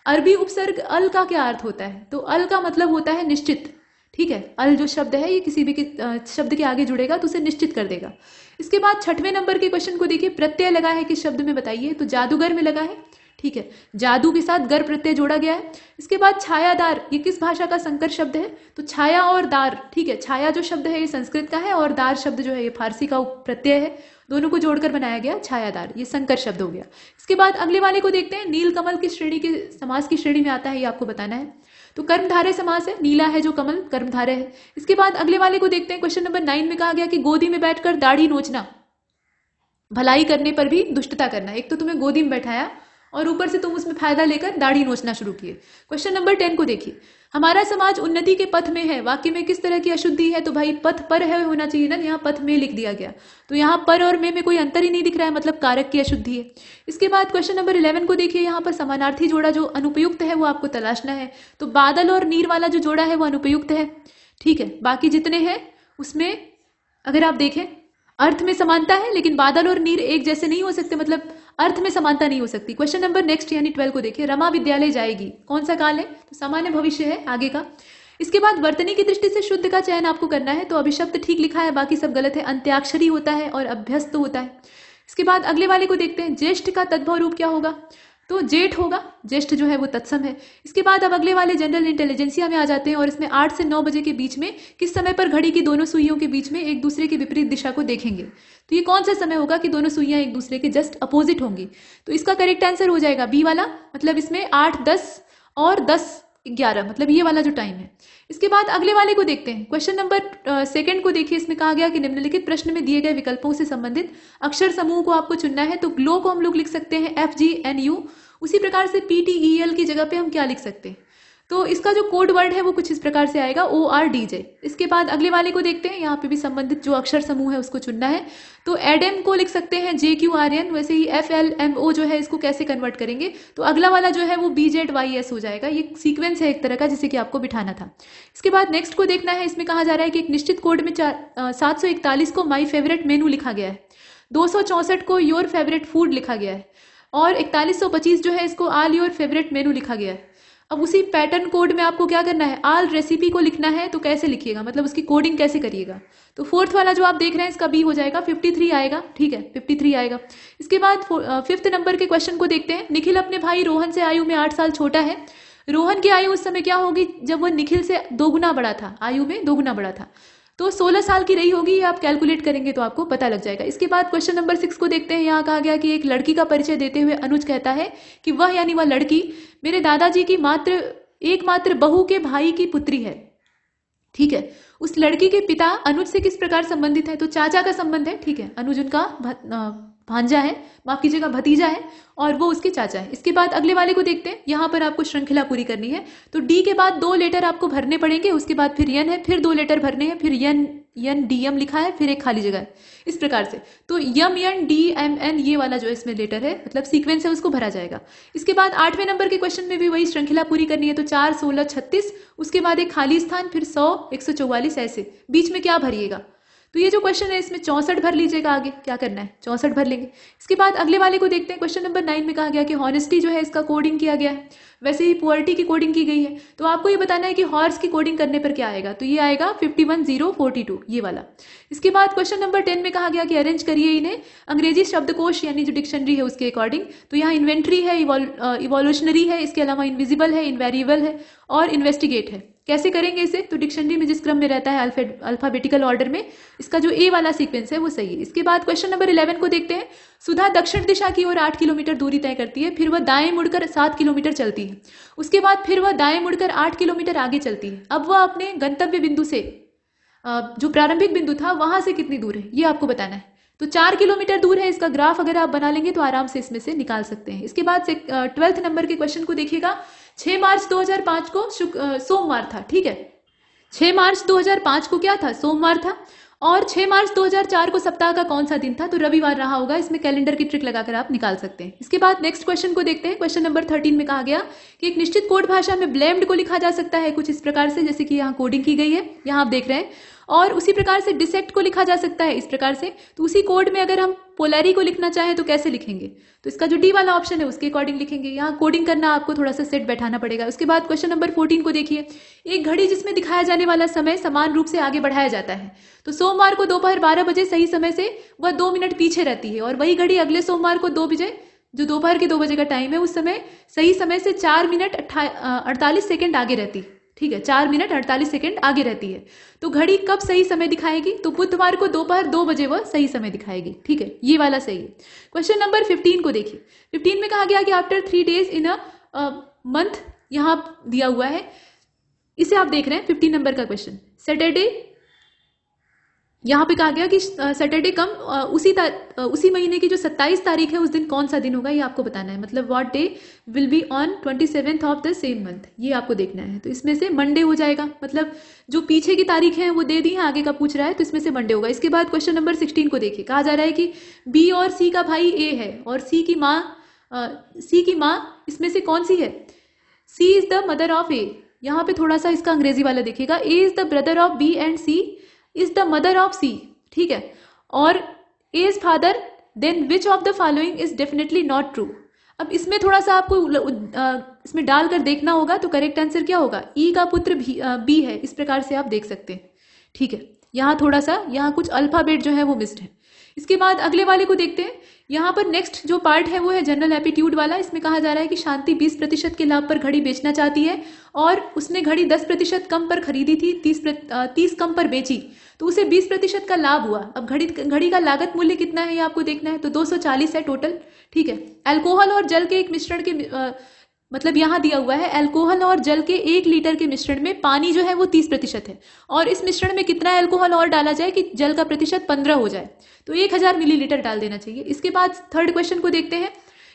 अरबी उपसर्ग अल का क्या अर्थ होता है तो अल का मतलब होता है निश्चित ठीक है अल जो शब्द है ये किसी भी कि, शब्द के आगे जुड़ेगा तो उसे निश्चित कर देगा इसके बाद छठवें नंबर के क्वेश्चन को देखिए प्रत्यय लगा है किस शब्द में बताइए तो जादूगर में लगा है ठीक है जादू के साथ गर प्रत्यय जोड़ा गया है इसके बाद छायादार ये किस भाषा का संकर शब्द है तो छाया और दार ठीक है छाया जो शब्द है ये संस्कृत का है और दार शब्द जो है ये फारसी का प्रत्यय है दोनों को जोड़कर बनाया गया छायादार ये संकर शब्द हो गया इसके बाद अगले वाले को देखते हैं नील कमल की श्रेणी के समाज की श्रेणी में आता है ये आपको बताना है तो कर्मधारे समास है नीला है जो कमल कर्मधारे है इसके बाद अगले वाले को देखते हैं क्वेश्चन नंबर नाइन में कहा गया कि गोदी में बैठकर दाढ़ी नोचना भलाई करने पर भी दुष्टता करना एक तो तुम्हें गोदी में बैठाया और ऊपर से तुम उसमें फायदा लेकर दाढ़ी नोचना शुरू किए क्वेश्चन नंबर टेन को देखिए हमारा समाज उन्नति के पथ में है वाक्य में किस तरह की अशुद्धि है तो भाई पथ पर है होना चाहिए ना यहाँ पथ में लिख दिया गया तो यहाँ पर और में में कोई अंतर ही नहीं दिख रहा है मतलब कारक की अशुद्धि है इसके बाद क्वेश्चन नंबर इलेवन को देखिए यहाँ पर समानार्थी जोड़ा जो अनुपयुक्त है वो आपको तलाशना है तो बादल और नीर वाला जो जोड़ा है वो अनुपयुक्त है ठीक है बाकी जितने हैं उसमें अगर आप देखें अर्थ में समानता है लेकिन बादल और नीर एक जैसे नहीं हो सकते मतलब अर्थ में समानता नहीं हो सकती क्वेश्चन नंबर नेक्स्ट यानी ट्वेल्व को देखिए रमा विद्यालय जाएगी कौन सा काल है तो सामान्य भविष्य है आगे का इसके बाद वर्तनी की दृष्टि से शुद्ध का चयन आपको करना है तो अभिशब्द ठीक लिखा है बाकी सब गलत है अंत्याक्षरी होता है और अभ्यस्त होता है इसके बाद अगले वाले को देखते हैं ज्येष्ठ का तद्भव रूप क्या होगा तो जेठ होगा ज्येष्ठ जो है वो तत्सम है इसके बाद अब अगले वाले जनरल इंटेलिजेंसिया में आ जाते हैं और इसमें आठ से नौ बजे के बीच में किस समय पर घड़ी की दोनों सुइयों के बीच में एक दूसरे के विपरीत दिशा को देखेंगे तो ये कौन सा समय होगा कि दोनों सुइयां एक दूसरे के जस्ट अपोजिट होंगी तो इसका करेक्ट आंसर हो जाएगा बी वाला मतलब इसमें आठ दस और दस ग्यारह मतलब ये वाला जो टाइम है इसके बाद अगले वाले को देखते हैं क्वेश्चन नंबर सेकंड को देखिए इसमें कहा गया कि निम्नलिखित प्रश्न में दिए गए विकल्पों से संबंधित अक्षर समूह को आपको चुनना है तो ग्लो को हम लोग लिख सकते हैं एफ जी एन यू उसी प्रकार से पी टी ई एल की जगह पे हम क्या लिख सकते हैं तो इसका जो कोड वर्ड है वो कुछ इस प्रकार से आएगा ओ आर डी जे इसके बाद अगले वाले को देखते हैं यहाँ पे भी संबंधित जो अक्षर समूह है उसको चुनना है तो एडम को लिख सकते हैं जे क्यू आर एन वैसे ही एफ एल एम ओ जो है इसको कैसे कन्वर्ट करेंगे तो अगला वाला जो है वो बी जेड वाई एस हो जाएगा ये सीक्वेंस है एक तरह का जिसे कि आपको बिठाना था इसके बाद नेक्स्ट को देखना है इसमें कहा जा रहा है कि एक निश्चित कोड में सात सौ इकतालीस को माई फेवरेट मेनू लिखा गया है दो सौ को योर फेवरेट फूड लिखा गया है और इकतालीस सौ पच्चीस जो है इसको आल योर फेवरेट मेनू लिखा गया है अब उसी पैटर्न कोड में आपको क्या करना है आल रेसिपी को लिखना है तो कैसे लिखिएगा मतलब उसकी कोडिंग कैसे करिएगा तो फोर्थ वाला जो आप देख रहे हैं इसका बी हो जाएगा फिफ्टी थ्री आएगा ठीक है फिफ्टी थ्री आएगा इसके बाद फिफ्थ नंबर के क्वेश्चन को देखते हैं निखिल अपने भाई रोहन से आयु में आठ साल छोटा है रोहन की आयु उस समय क्या होगी जब वो निखिल से दोगुना बड़ा था आयु में दोगुना बड़ा था तो 16 साल की रही होगी आप कैलकुलेट करेंगे तो आपको पता लग जाएगा इसके बाद क्वेश्चन नंबर सिक्स को देखते हैं यहाँ कहा गया कि एक लड़की का परिचय देते हुए अनुज कहता है कि वह यानी वह लड़की मेरे दादाजी की मात्र एकमात्र बहू के भाई की पुत्री है ठीक है उस लड़की के पिता अनुज से किस प्रकार संबंधित है तो चाचा का संबंध है ठीक है अनुज उनका भांजा है माफ कीजिएगा भतीजा है और वो उसके चाचा है इसके बाद अगले वाले को देखते हैं यहाँ पर आपको श्रृंखला पूरी करनी है तो डी के बाद दो लेटर आपको भरने पड़ेंगे उसके बाद फिर यन है फिर दो लेटर भरने हैं फिर यन यन डी एम लिखा है फिर एक खाली जगह है इस प्रकार से तो M N D M N ये वाला जो इसमें लेटर है मतलब सीक्वेंस है उसको भरा जाएगा इसके बाद आठवें नंबर के क्वेश्चन में भी वही श्रृंखला पूरी करनी है तो चार सोलह छत्तीस उसके बाद एक खाली स्थान फिर सौ एक सौ चौवालीस ऐसे बीच में क्या भरिएगा तो ये जो क्वेश्चन है इसमें चौंसठ भर लीजिएगा आगे क्या करना है चौंसठ भर लेंगे इसके बाद अगले वाले को देखते हैं क्वेश्चन नंबर नाइन में कहा गया कि हॉनेस्टी जो है इसका कोडिंग किया गया है वैसे ही पुअर्टी की कोडिंग की गई है तो आपको ये बताना है कि हॉर्स की कोडिंग करने पर क्या आएगा तो ये आएगा fifty one zero forty two ये वाला इसके बाद क्वेश्चन नंबर टेन में कहा गया कि अरेंज करिए इन्हें अंग्रेजी शब्दकोश यानी जो डिक्शनरी है उसके अकॉर्डिंग तो यहाँ इन्वेंट्री है इवोल्यूशनरी है इसके अलावा इन्विजिबल है इनवेरिएबल है और इन्वेस्टिगेट है कैसे करेंगे इसे तो डिक्शनरी में जिस क्रम में रहता है अल्फाबेटिकल ऑर्डर में इसका जो ए वाला सीक्वेंस है वो सही है इसके बाद क्वेश्चन नंबर इलेवन को देखते हैं सुधा दक्षिण दिशा की ओर आठ किलोमीटर दूरी तय करती है फिर वह दाएं मुड़कर सात किलोमीटर चलती है उसके बाद फिर वह दाएं मुड़कर आठ किलोमीटर आगे चलती है अब वह अपने गंतव्य बिंदु से जो प्रारंभिक बिंदु था वहां से कितनी दूर है ये आपको बताना है तो चार किलोमीटर दूर है इसका ग्राफ अगर आप बना लेंगे तो आराम से इसमें से निकाल सकते हैं इसके बाद से ट्वेल्थ नंबर के क्वेश्चन को देखिएगा 6 मार्च 2005 को सोमवार था ठीक है 6 मार्च 2005 को क्या था सोमवार था और 6 मार्च 2004 को सप्ताह का कौन सा दिन था तो रविवार रहा होगा इसमें कैलेंडर की ट्रिक लगाकर आप निकाल सकते हैं इसके बाद नेक्स्ट क्वेश्चन को देखते हैं क्वेश्चन नंबर 13 में कहा गया कि एक निश्चित कोड भाषा में ब्लेम्ड को लिखा जा सकता है कुछ इस प्रकार से जैसे कि यहाँ कोडिंग की गई है यहाँ आप देख रहे हैं और उसी प्रकार से डिसेक्ट को लिखा जा सकता है इस प्रकार से तो उसी कोड में अगर हम पोलैरी को लिखना चाहे तो कैसे लिखेंगे तो इसका जो डी वाला ऑप्शन है उसके अकॉर्डिंग लिखेंगे यहाँ कोडिंग करना आपको थोड़ा सा सेट बैठाना पड़ेगा उसके बाद क्वेश्चन नंबर फोर्टीन को देखिए एक घड़ी जिसमें दिखाया जाने वाला समय समान रूप से आगे बढ़ाया जाता है तो सोमवार को दोपहर बारह बजे सही समय से वह दो मिनट पीछे रहती है और वही घड़ी अगले सोमवार को दो बजे जो दोपहर के दो बजे का टाइम है उस समय सही समय से चार मिनट अट्ठा अड़तालीस सेकेंड आगे रहती है ठीक है चार मिनट अड़तालीस सेकेंड आगे रहती है तो घड़ी कब सही समय दिखाएगी तो बुधवार को दोपहर दो बजे वह सही समय दिखाएगी ठीक है ये वाला सही है क्वेश्चन नंबर फिफ्टीन को देखिए फिफ्टीन में कहा गया कि after three days in a month यहां दिया हुआ है इसे आप देख रहे हैं फिफ्टीन नंबर का क्वेश्चन सैटरडे यहाँ पे कहा गया कि सैटरडे कम उसी उसी महीने की जो 27 तारीख है उस दिन कौन सा दिन होगा ये आपको बताना है मतलब what day will be on twenty seventh of the same month ये आपको देखना है तो इसमें से मंडे हो जाएगा मतलब जो पीछे की तारीख है वो दे दी है आगे का पूछ रहा है तो इसमें से मंडे होगा इसके बाद क्वेश्चन नंबर सिक्सटीन को देखिए कहा जा रहा है कि बी और सी का भाई ए है और सी की माँ सी की माँ इसमें से कौन सी है C is the mother of A यहाँ पे थोड़ा सा इसका अंग्रेजी वाला देखिएगा A is the brother of B and C is the mother of C ठीक है और A is father then which of the following is definitely not true अब इसमें थोड़ा सा आपको इसमें डालकर देखना होगा तो करेक्ट आंसर क्या होगा ई e का पुत्र भी, बी है इस प्रकार से आप देख सकते हैं ठीक है यहाँ थोड़ा सा यहाँ कुछ अल्फाबेट जो है वो मिस्ड है इसके बाद अगले वाले को देखते हैं यहाँ पर नेक्स्ट जो पार्ट है वो है जनरल एप्टीट्यूड वाला इसमें कहा जा रहा है कि शांति 20 प्रतिशत के लाभ पर घड़ी बेचना चाहती है और उसने घड़ी 10 प्रतिशत कम पर खरीदी थी 30 तीस कम पर बेची तो उसे 20 प्रतिशत का लाभ हुआ अब घड़ी घड़ी का लागत मूल्य कितना है ये आपको देखना है तो 240 है टोटल ठीक है एल्कोहल और जल के एक मिश्रण के मतलब यहाँ दिया हुआ है एल्कोहल और जल के एक लीटर के मिश्रण में पानी जो है वो तीस प्रतिशत है और इस मिश्रण में कितना एल्कोहल और डाला जाए कि जल का प्रतिशत पंद्रह हो जाए तो एक हज़ार मिलीलीटर डाल देना चाहिए इसके बाद थर्ड क्वेश्चन को देखते हैं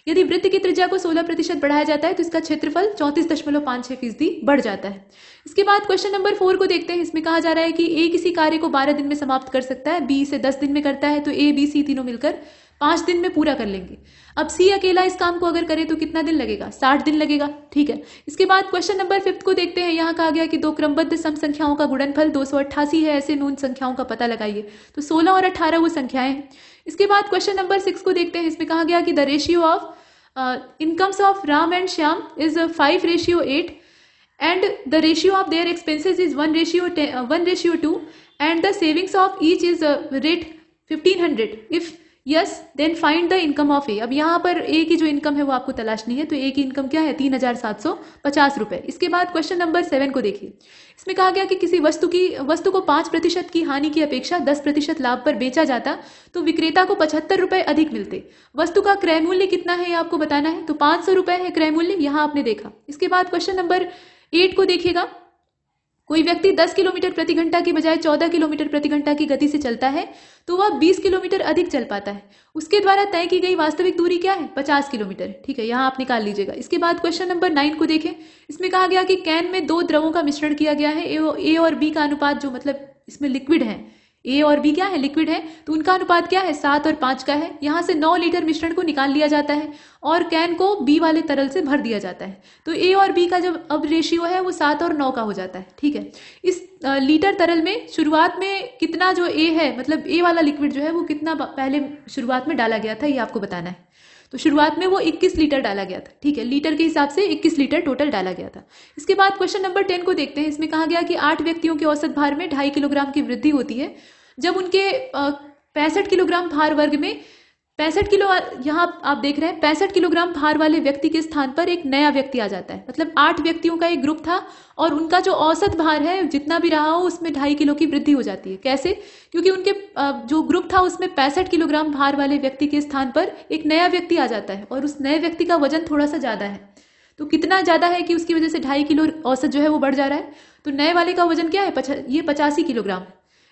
यदि वृत्त की त्रिज्या को 16 प्रतिशत बढ़ाया जाता है तो इसका क्षेत्रफल चौंतीस दशमलव पांच छह फीसदी बढ़ जाता है इसके बाद क्वेश्चन नंबर फोर को देखते हैं इसमें कहा जा रहा है कि ए किसी कार्य को 12 दिन में समाप्त कर सकता है बी इसे 10 दिन में करता है तो ए बी सी तीनों मिलकर पांच दिन में पूरा कर लेंगे अब सी अकेला इस काम को अगर करे तो कितना दिन लगेगा साठ दिन लगेगा ठीक है इसके बाद क्वेश्चन नंबर फिफ्थ को देखते हैं यहाँ कहा गया कि दो क्रमबद्ध सम संख्याओं का गुणनफल दो है ऐसे नून संख्याओं का पता लगाइए तो सोलह और अठारह वो संख्याएं हैं इसके बाद क्वेश्चन नंबर सिक्स को देखते हैं इसमें कहा गया कि the ratio of incomes of Ram and Shyam is five ratio eight and the ratio of their expenses is one ratio one ratio two and the savings of each is rate fifteen hundred if yes then find the income of A अब यहाँ पर ए की जो income है वो आपको तलाशनी है तो ए की इनकम क्या है तीन हजार सात सौ पचास रुपए इसके बाद क्वेश्चन नंबर सेवन को देखिए इसमें कहा गया कि किसी वस्तु की वस्तु को पांच प्रतिशत की हानि की अपेक्षा दस प्रतिशत लाभ पर बेचा जाता तो विक्रेता को पचहत्तर रुपए अधिक मिलते वस्तु का क्रय मूल्य कितना है आपको बताना है तो पांच सौ रुपए है क्रय मूल्य यहाँ आपने देखा इसके बाद क्वेश्चन नंबर एट को देखिएगा कोई व्यक्ति 10 किलोमीटर प्रति घंटा की बजाय 14 किलोमीटर प्रति घंटा की गति से चलता है तो वह 20 किलोमीटर अधिक चल पाता है उसके द्वारा तय की गई वास्तविक दूरी क्या है 50 किलोमीटर ठीक है यहाँ आप निकाल लीजिएगा इसके बाद क्वेश्चन नंबर नाइन को देखें इसमें कहा गया कि कैन में दो द्रवों का मिश्रण किया गया है ए और बी का अनुपात जो मतलब इसमें लिक्विड है ए और बी क्या है लिक्विड है तो उनका अनुपात क्या है सात और पांच का है यहां से नौ लीटर मिश्रण को निकाल लिया जाता है और कैन को बी वाले तरल से भर दिया जाता है तो ए और बी का जब अब रेशियो है वो सात और नौ का हो जाता है ठीक है इस लीटर तरल में शुरुआत में कितना जो ए है मतलब ए वाला लिक्विड जो है वो कितना पहले शुरुआत में डाला गया था ये आपको बताना है तो शुरुआत में वो 21 लीटर डाला गया था ठीक है लीटर के हिसाब से 21 लीटर टोटल डाला गया था इसके बाद क्वेश्चन नंबर टेन को देखते हैं इसमें कहा गया कि आठ व्यक्तियों के औसत भार में ढाई किलोग्राम की वृद्धि होती है जब उनके पैंसठ किलोग्राम भार वर्ग में पैंसठ किलो यहाँ आप देख रहे हैं पैंसठ किलोग्राम भार वाले व्यक्ति के स्थान पर एक नया व्यक्ति आ जाता है मतलब आठ व्यक्तियों का एक ग्रुप था और उनका जो औसत भार है जितना भी रहा हो उसमें ढाई किलो की वृद्धि हो जाती है कैसे क्योंकि उनके जो ग्रुप था उसमें पैंसठ किलोग्राम भार वाले व्यक्ति के स्थान पर एक नया व्यक्ति आ जाता है और उस नए व्यक्ति का वजन थोड़ा सा ज़्यादा है तो कितना ज़्यादा है कि उसकी वजह से ढाई किलो औसत जो है वो बढ़ जा रहा है तो नए वाले का वजन क्या है ये पचासी किलोग्राम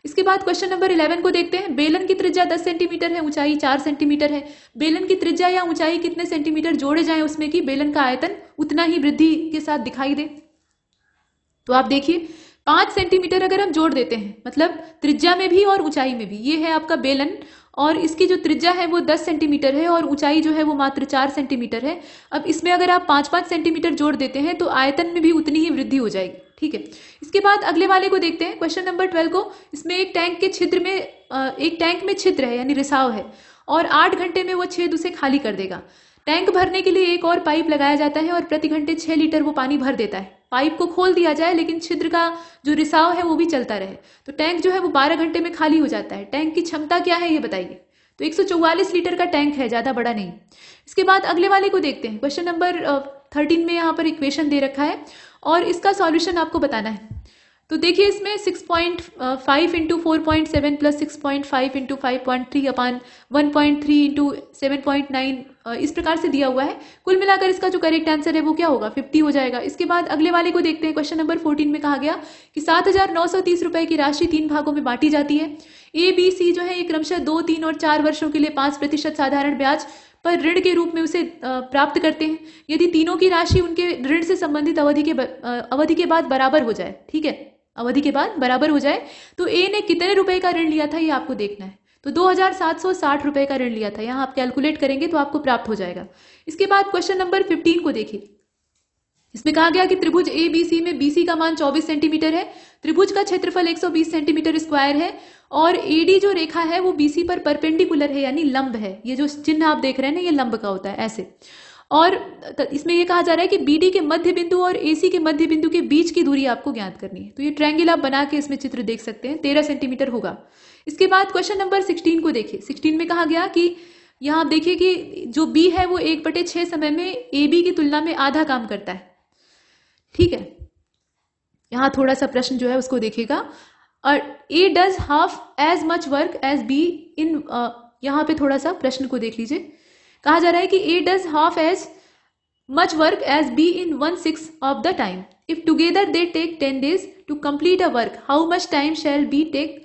इसके बाद क्वेश्चन नंबर इलेवन को देखते हैं बेलन की त्रिज्या दस सेंटीमीटर है ऊंचाई चार सेंटीमीटर है बेलन की त्रिज्या या ऊंचाई कितने सेंटीमीटर जोड़े जाए उसमें कि बेलन का आयतन उतना ही वृद्धि के साथ दिखाई दे तो आप देखिए पांच सेंटीमीटर अगर हम जोड़ देते हैं मतलब त्रिज्या में भी और ऊंचाई में भी ये है आपका बेलन और इसकी जो त्रिज्या है वो दस सेंटीमीटर है और ऊंचाई जो है वो मात्र चार सेंटीमीटर है अब इसमें अगर आप पांच पांच सेंटीमीटर जोड़ देते हैं तो आयतन में भी उतनी ही वृद्धि हो जाएगी ठीक है इसके बाद अगले वाले को देखते हैं क्वेश्चन नंबर ट्वेल्व को इसमें एक टैंक के छिद्र में एक टैंक में छिद्र है यानी रिसाव है और आठ घंटे में वो छेद उसे खाली कर देगा टैंक भरने के लिए एक और पाइप लगाया जाता है और प्रति घंटे छह लीटर वो पानी भर देता है पाइप को खोल दिया जाए लेकिन छिद्र का जो रिसाव है वो भी चलता रहे तो टैंक जो है वो बारह घंटे में खाली हो जाता है टैंक की क्षमता क्या है ये बताइए तो एक लीटर का टैंक है ज़्यादा बड़ा नहीं इसके बाद अगले वाले को देखते हैं क्वेश्चन नंबर थर्टीन में यहाँ पर इक्वेशन दे रखा है और इसका सॉल्यूशन आपको बताना है तो देखिए इसमें 6.5 point five into four point seven plus six point five into five point three upon one point three into seven point nine इस प्रकार से दिया हुआ है कुल मिलाकर इसका जो करेक्ट आंसर है वो क्या होगा फिफ्टी हो जाएगा इसके बाद अगले वाले को देखते हैं क्वेश्चन नंबर फोर्टीन में कहा गया कि सात हज़ार नौ सौ तीस रुपए की राशि तीन भागों में बांटी जाती है ए बी सी जो है ये क्रमशः दो तीन और चार वर्षों के लिए पांच प्रतिशत साधारण ब्याज पर ऋण के रूप में उसे प्राप्त करते हैं यदि तीनों की राशि उनके ऋण से संबंधित अवधि के अवधि के बाद बराबर हो जाए ठीक है अवधि के बाद बराबर हो जाए तो ए ने कितने रुपए का ऋण लिया था ये आपको देखना है तो दो हज़ार रुपए का ऋण लिया था यहाँ आप कैलकुलेट करेंगे तो आपको प्राप्त हो जाएगा इसके बाद क्वेश्चन नंबर फिफ्टीन को देखिए इसमें कहा गया कि त्रिभुज ए बी सी में बीसी का मान 24 सेंटीमीटर है त्रिभुज का क्षेत्रफल 120 सेंटीमीटर स्क्वायर है और एडी जो रेखा है वो बीसी पर परपेंडिकुलर है यानी लंब है ये जो चिन्ह आप देख रहे हैं ना ये लंब का होता है ऐसे और इसमें यह कहा जा रहा है कि बीडी के मध्य बिंदु और एसी के मध्य बिंदु के बीच की दूरी आपको ज्ञात करनी है तो ये ट्रायंगल आप बना के इसमें चित्र देख सकते हैं तेरह सेंटीमीटर होगा इसके बाद क्वेश्चन नंबर सिक्सटीन को देखिए सिक्सटीन में कहा गया कि यहाँ आप देखिए कि जो बी है वो एक बटे छह समय में ए बी की तुलना में आधा काम करता है ठीक है यहां थोड़ा सा प्रश्न जो है उसको देखेगा और A does half as much work as B in यहां पे थोड़ा सा प्रश्न को देख लीजिए कहा जा रहा है कि A does half as much work as B in one six of the time if together they take ten days to complete a work how much time shall B take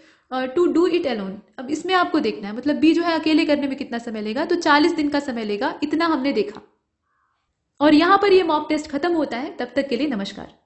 to do it alone अब इसमें आपको देखना है मतलब B जो है अकेले करने में कितना समय लेगा तो चालीस दिन का समय लेगा इतना हमने देखा और यहां पर ये मॉक टेस्ट खत्म होता है तब तक के लिए नमस्कार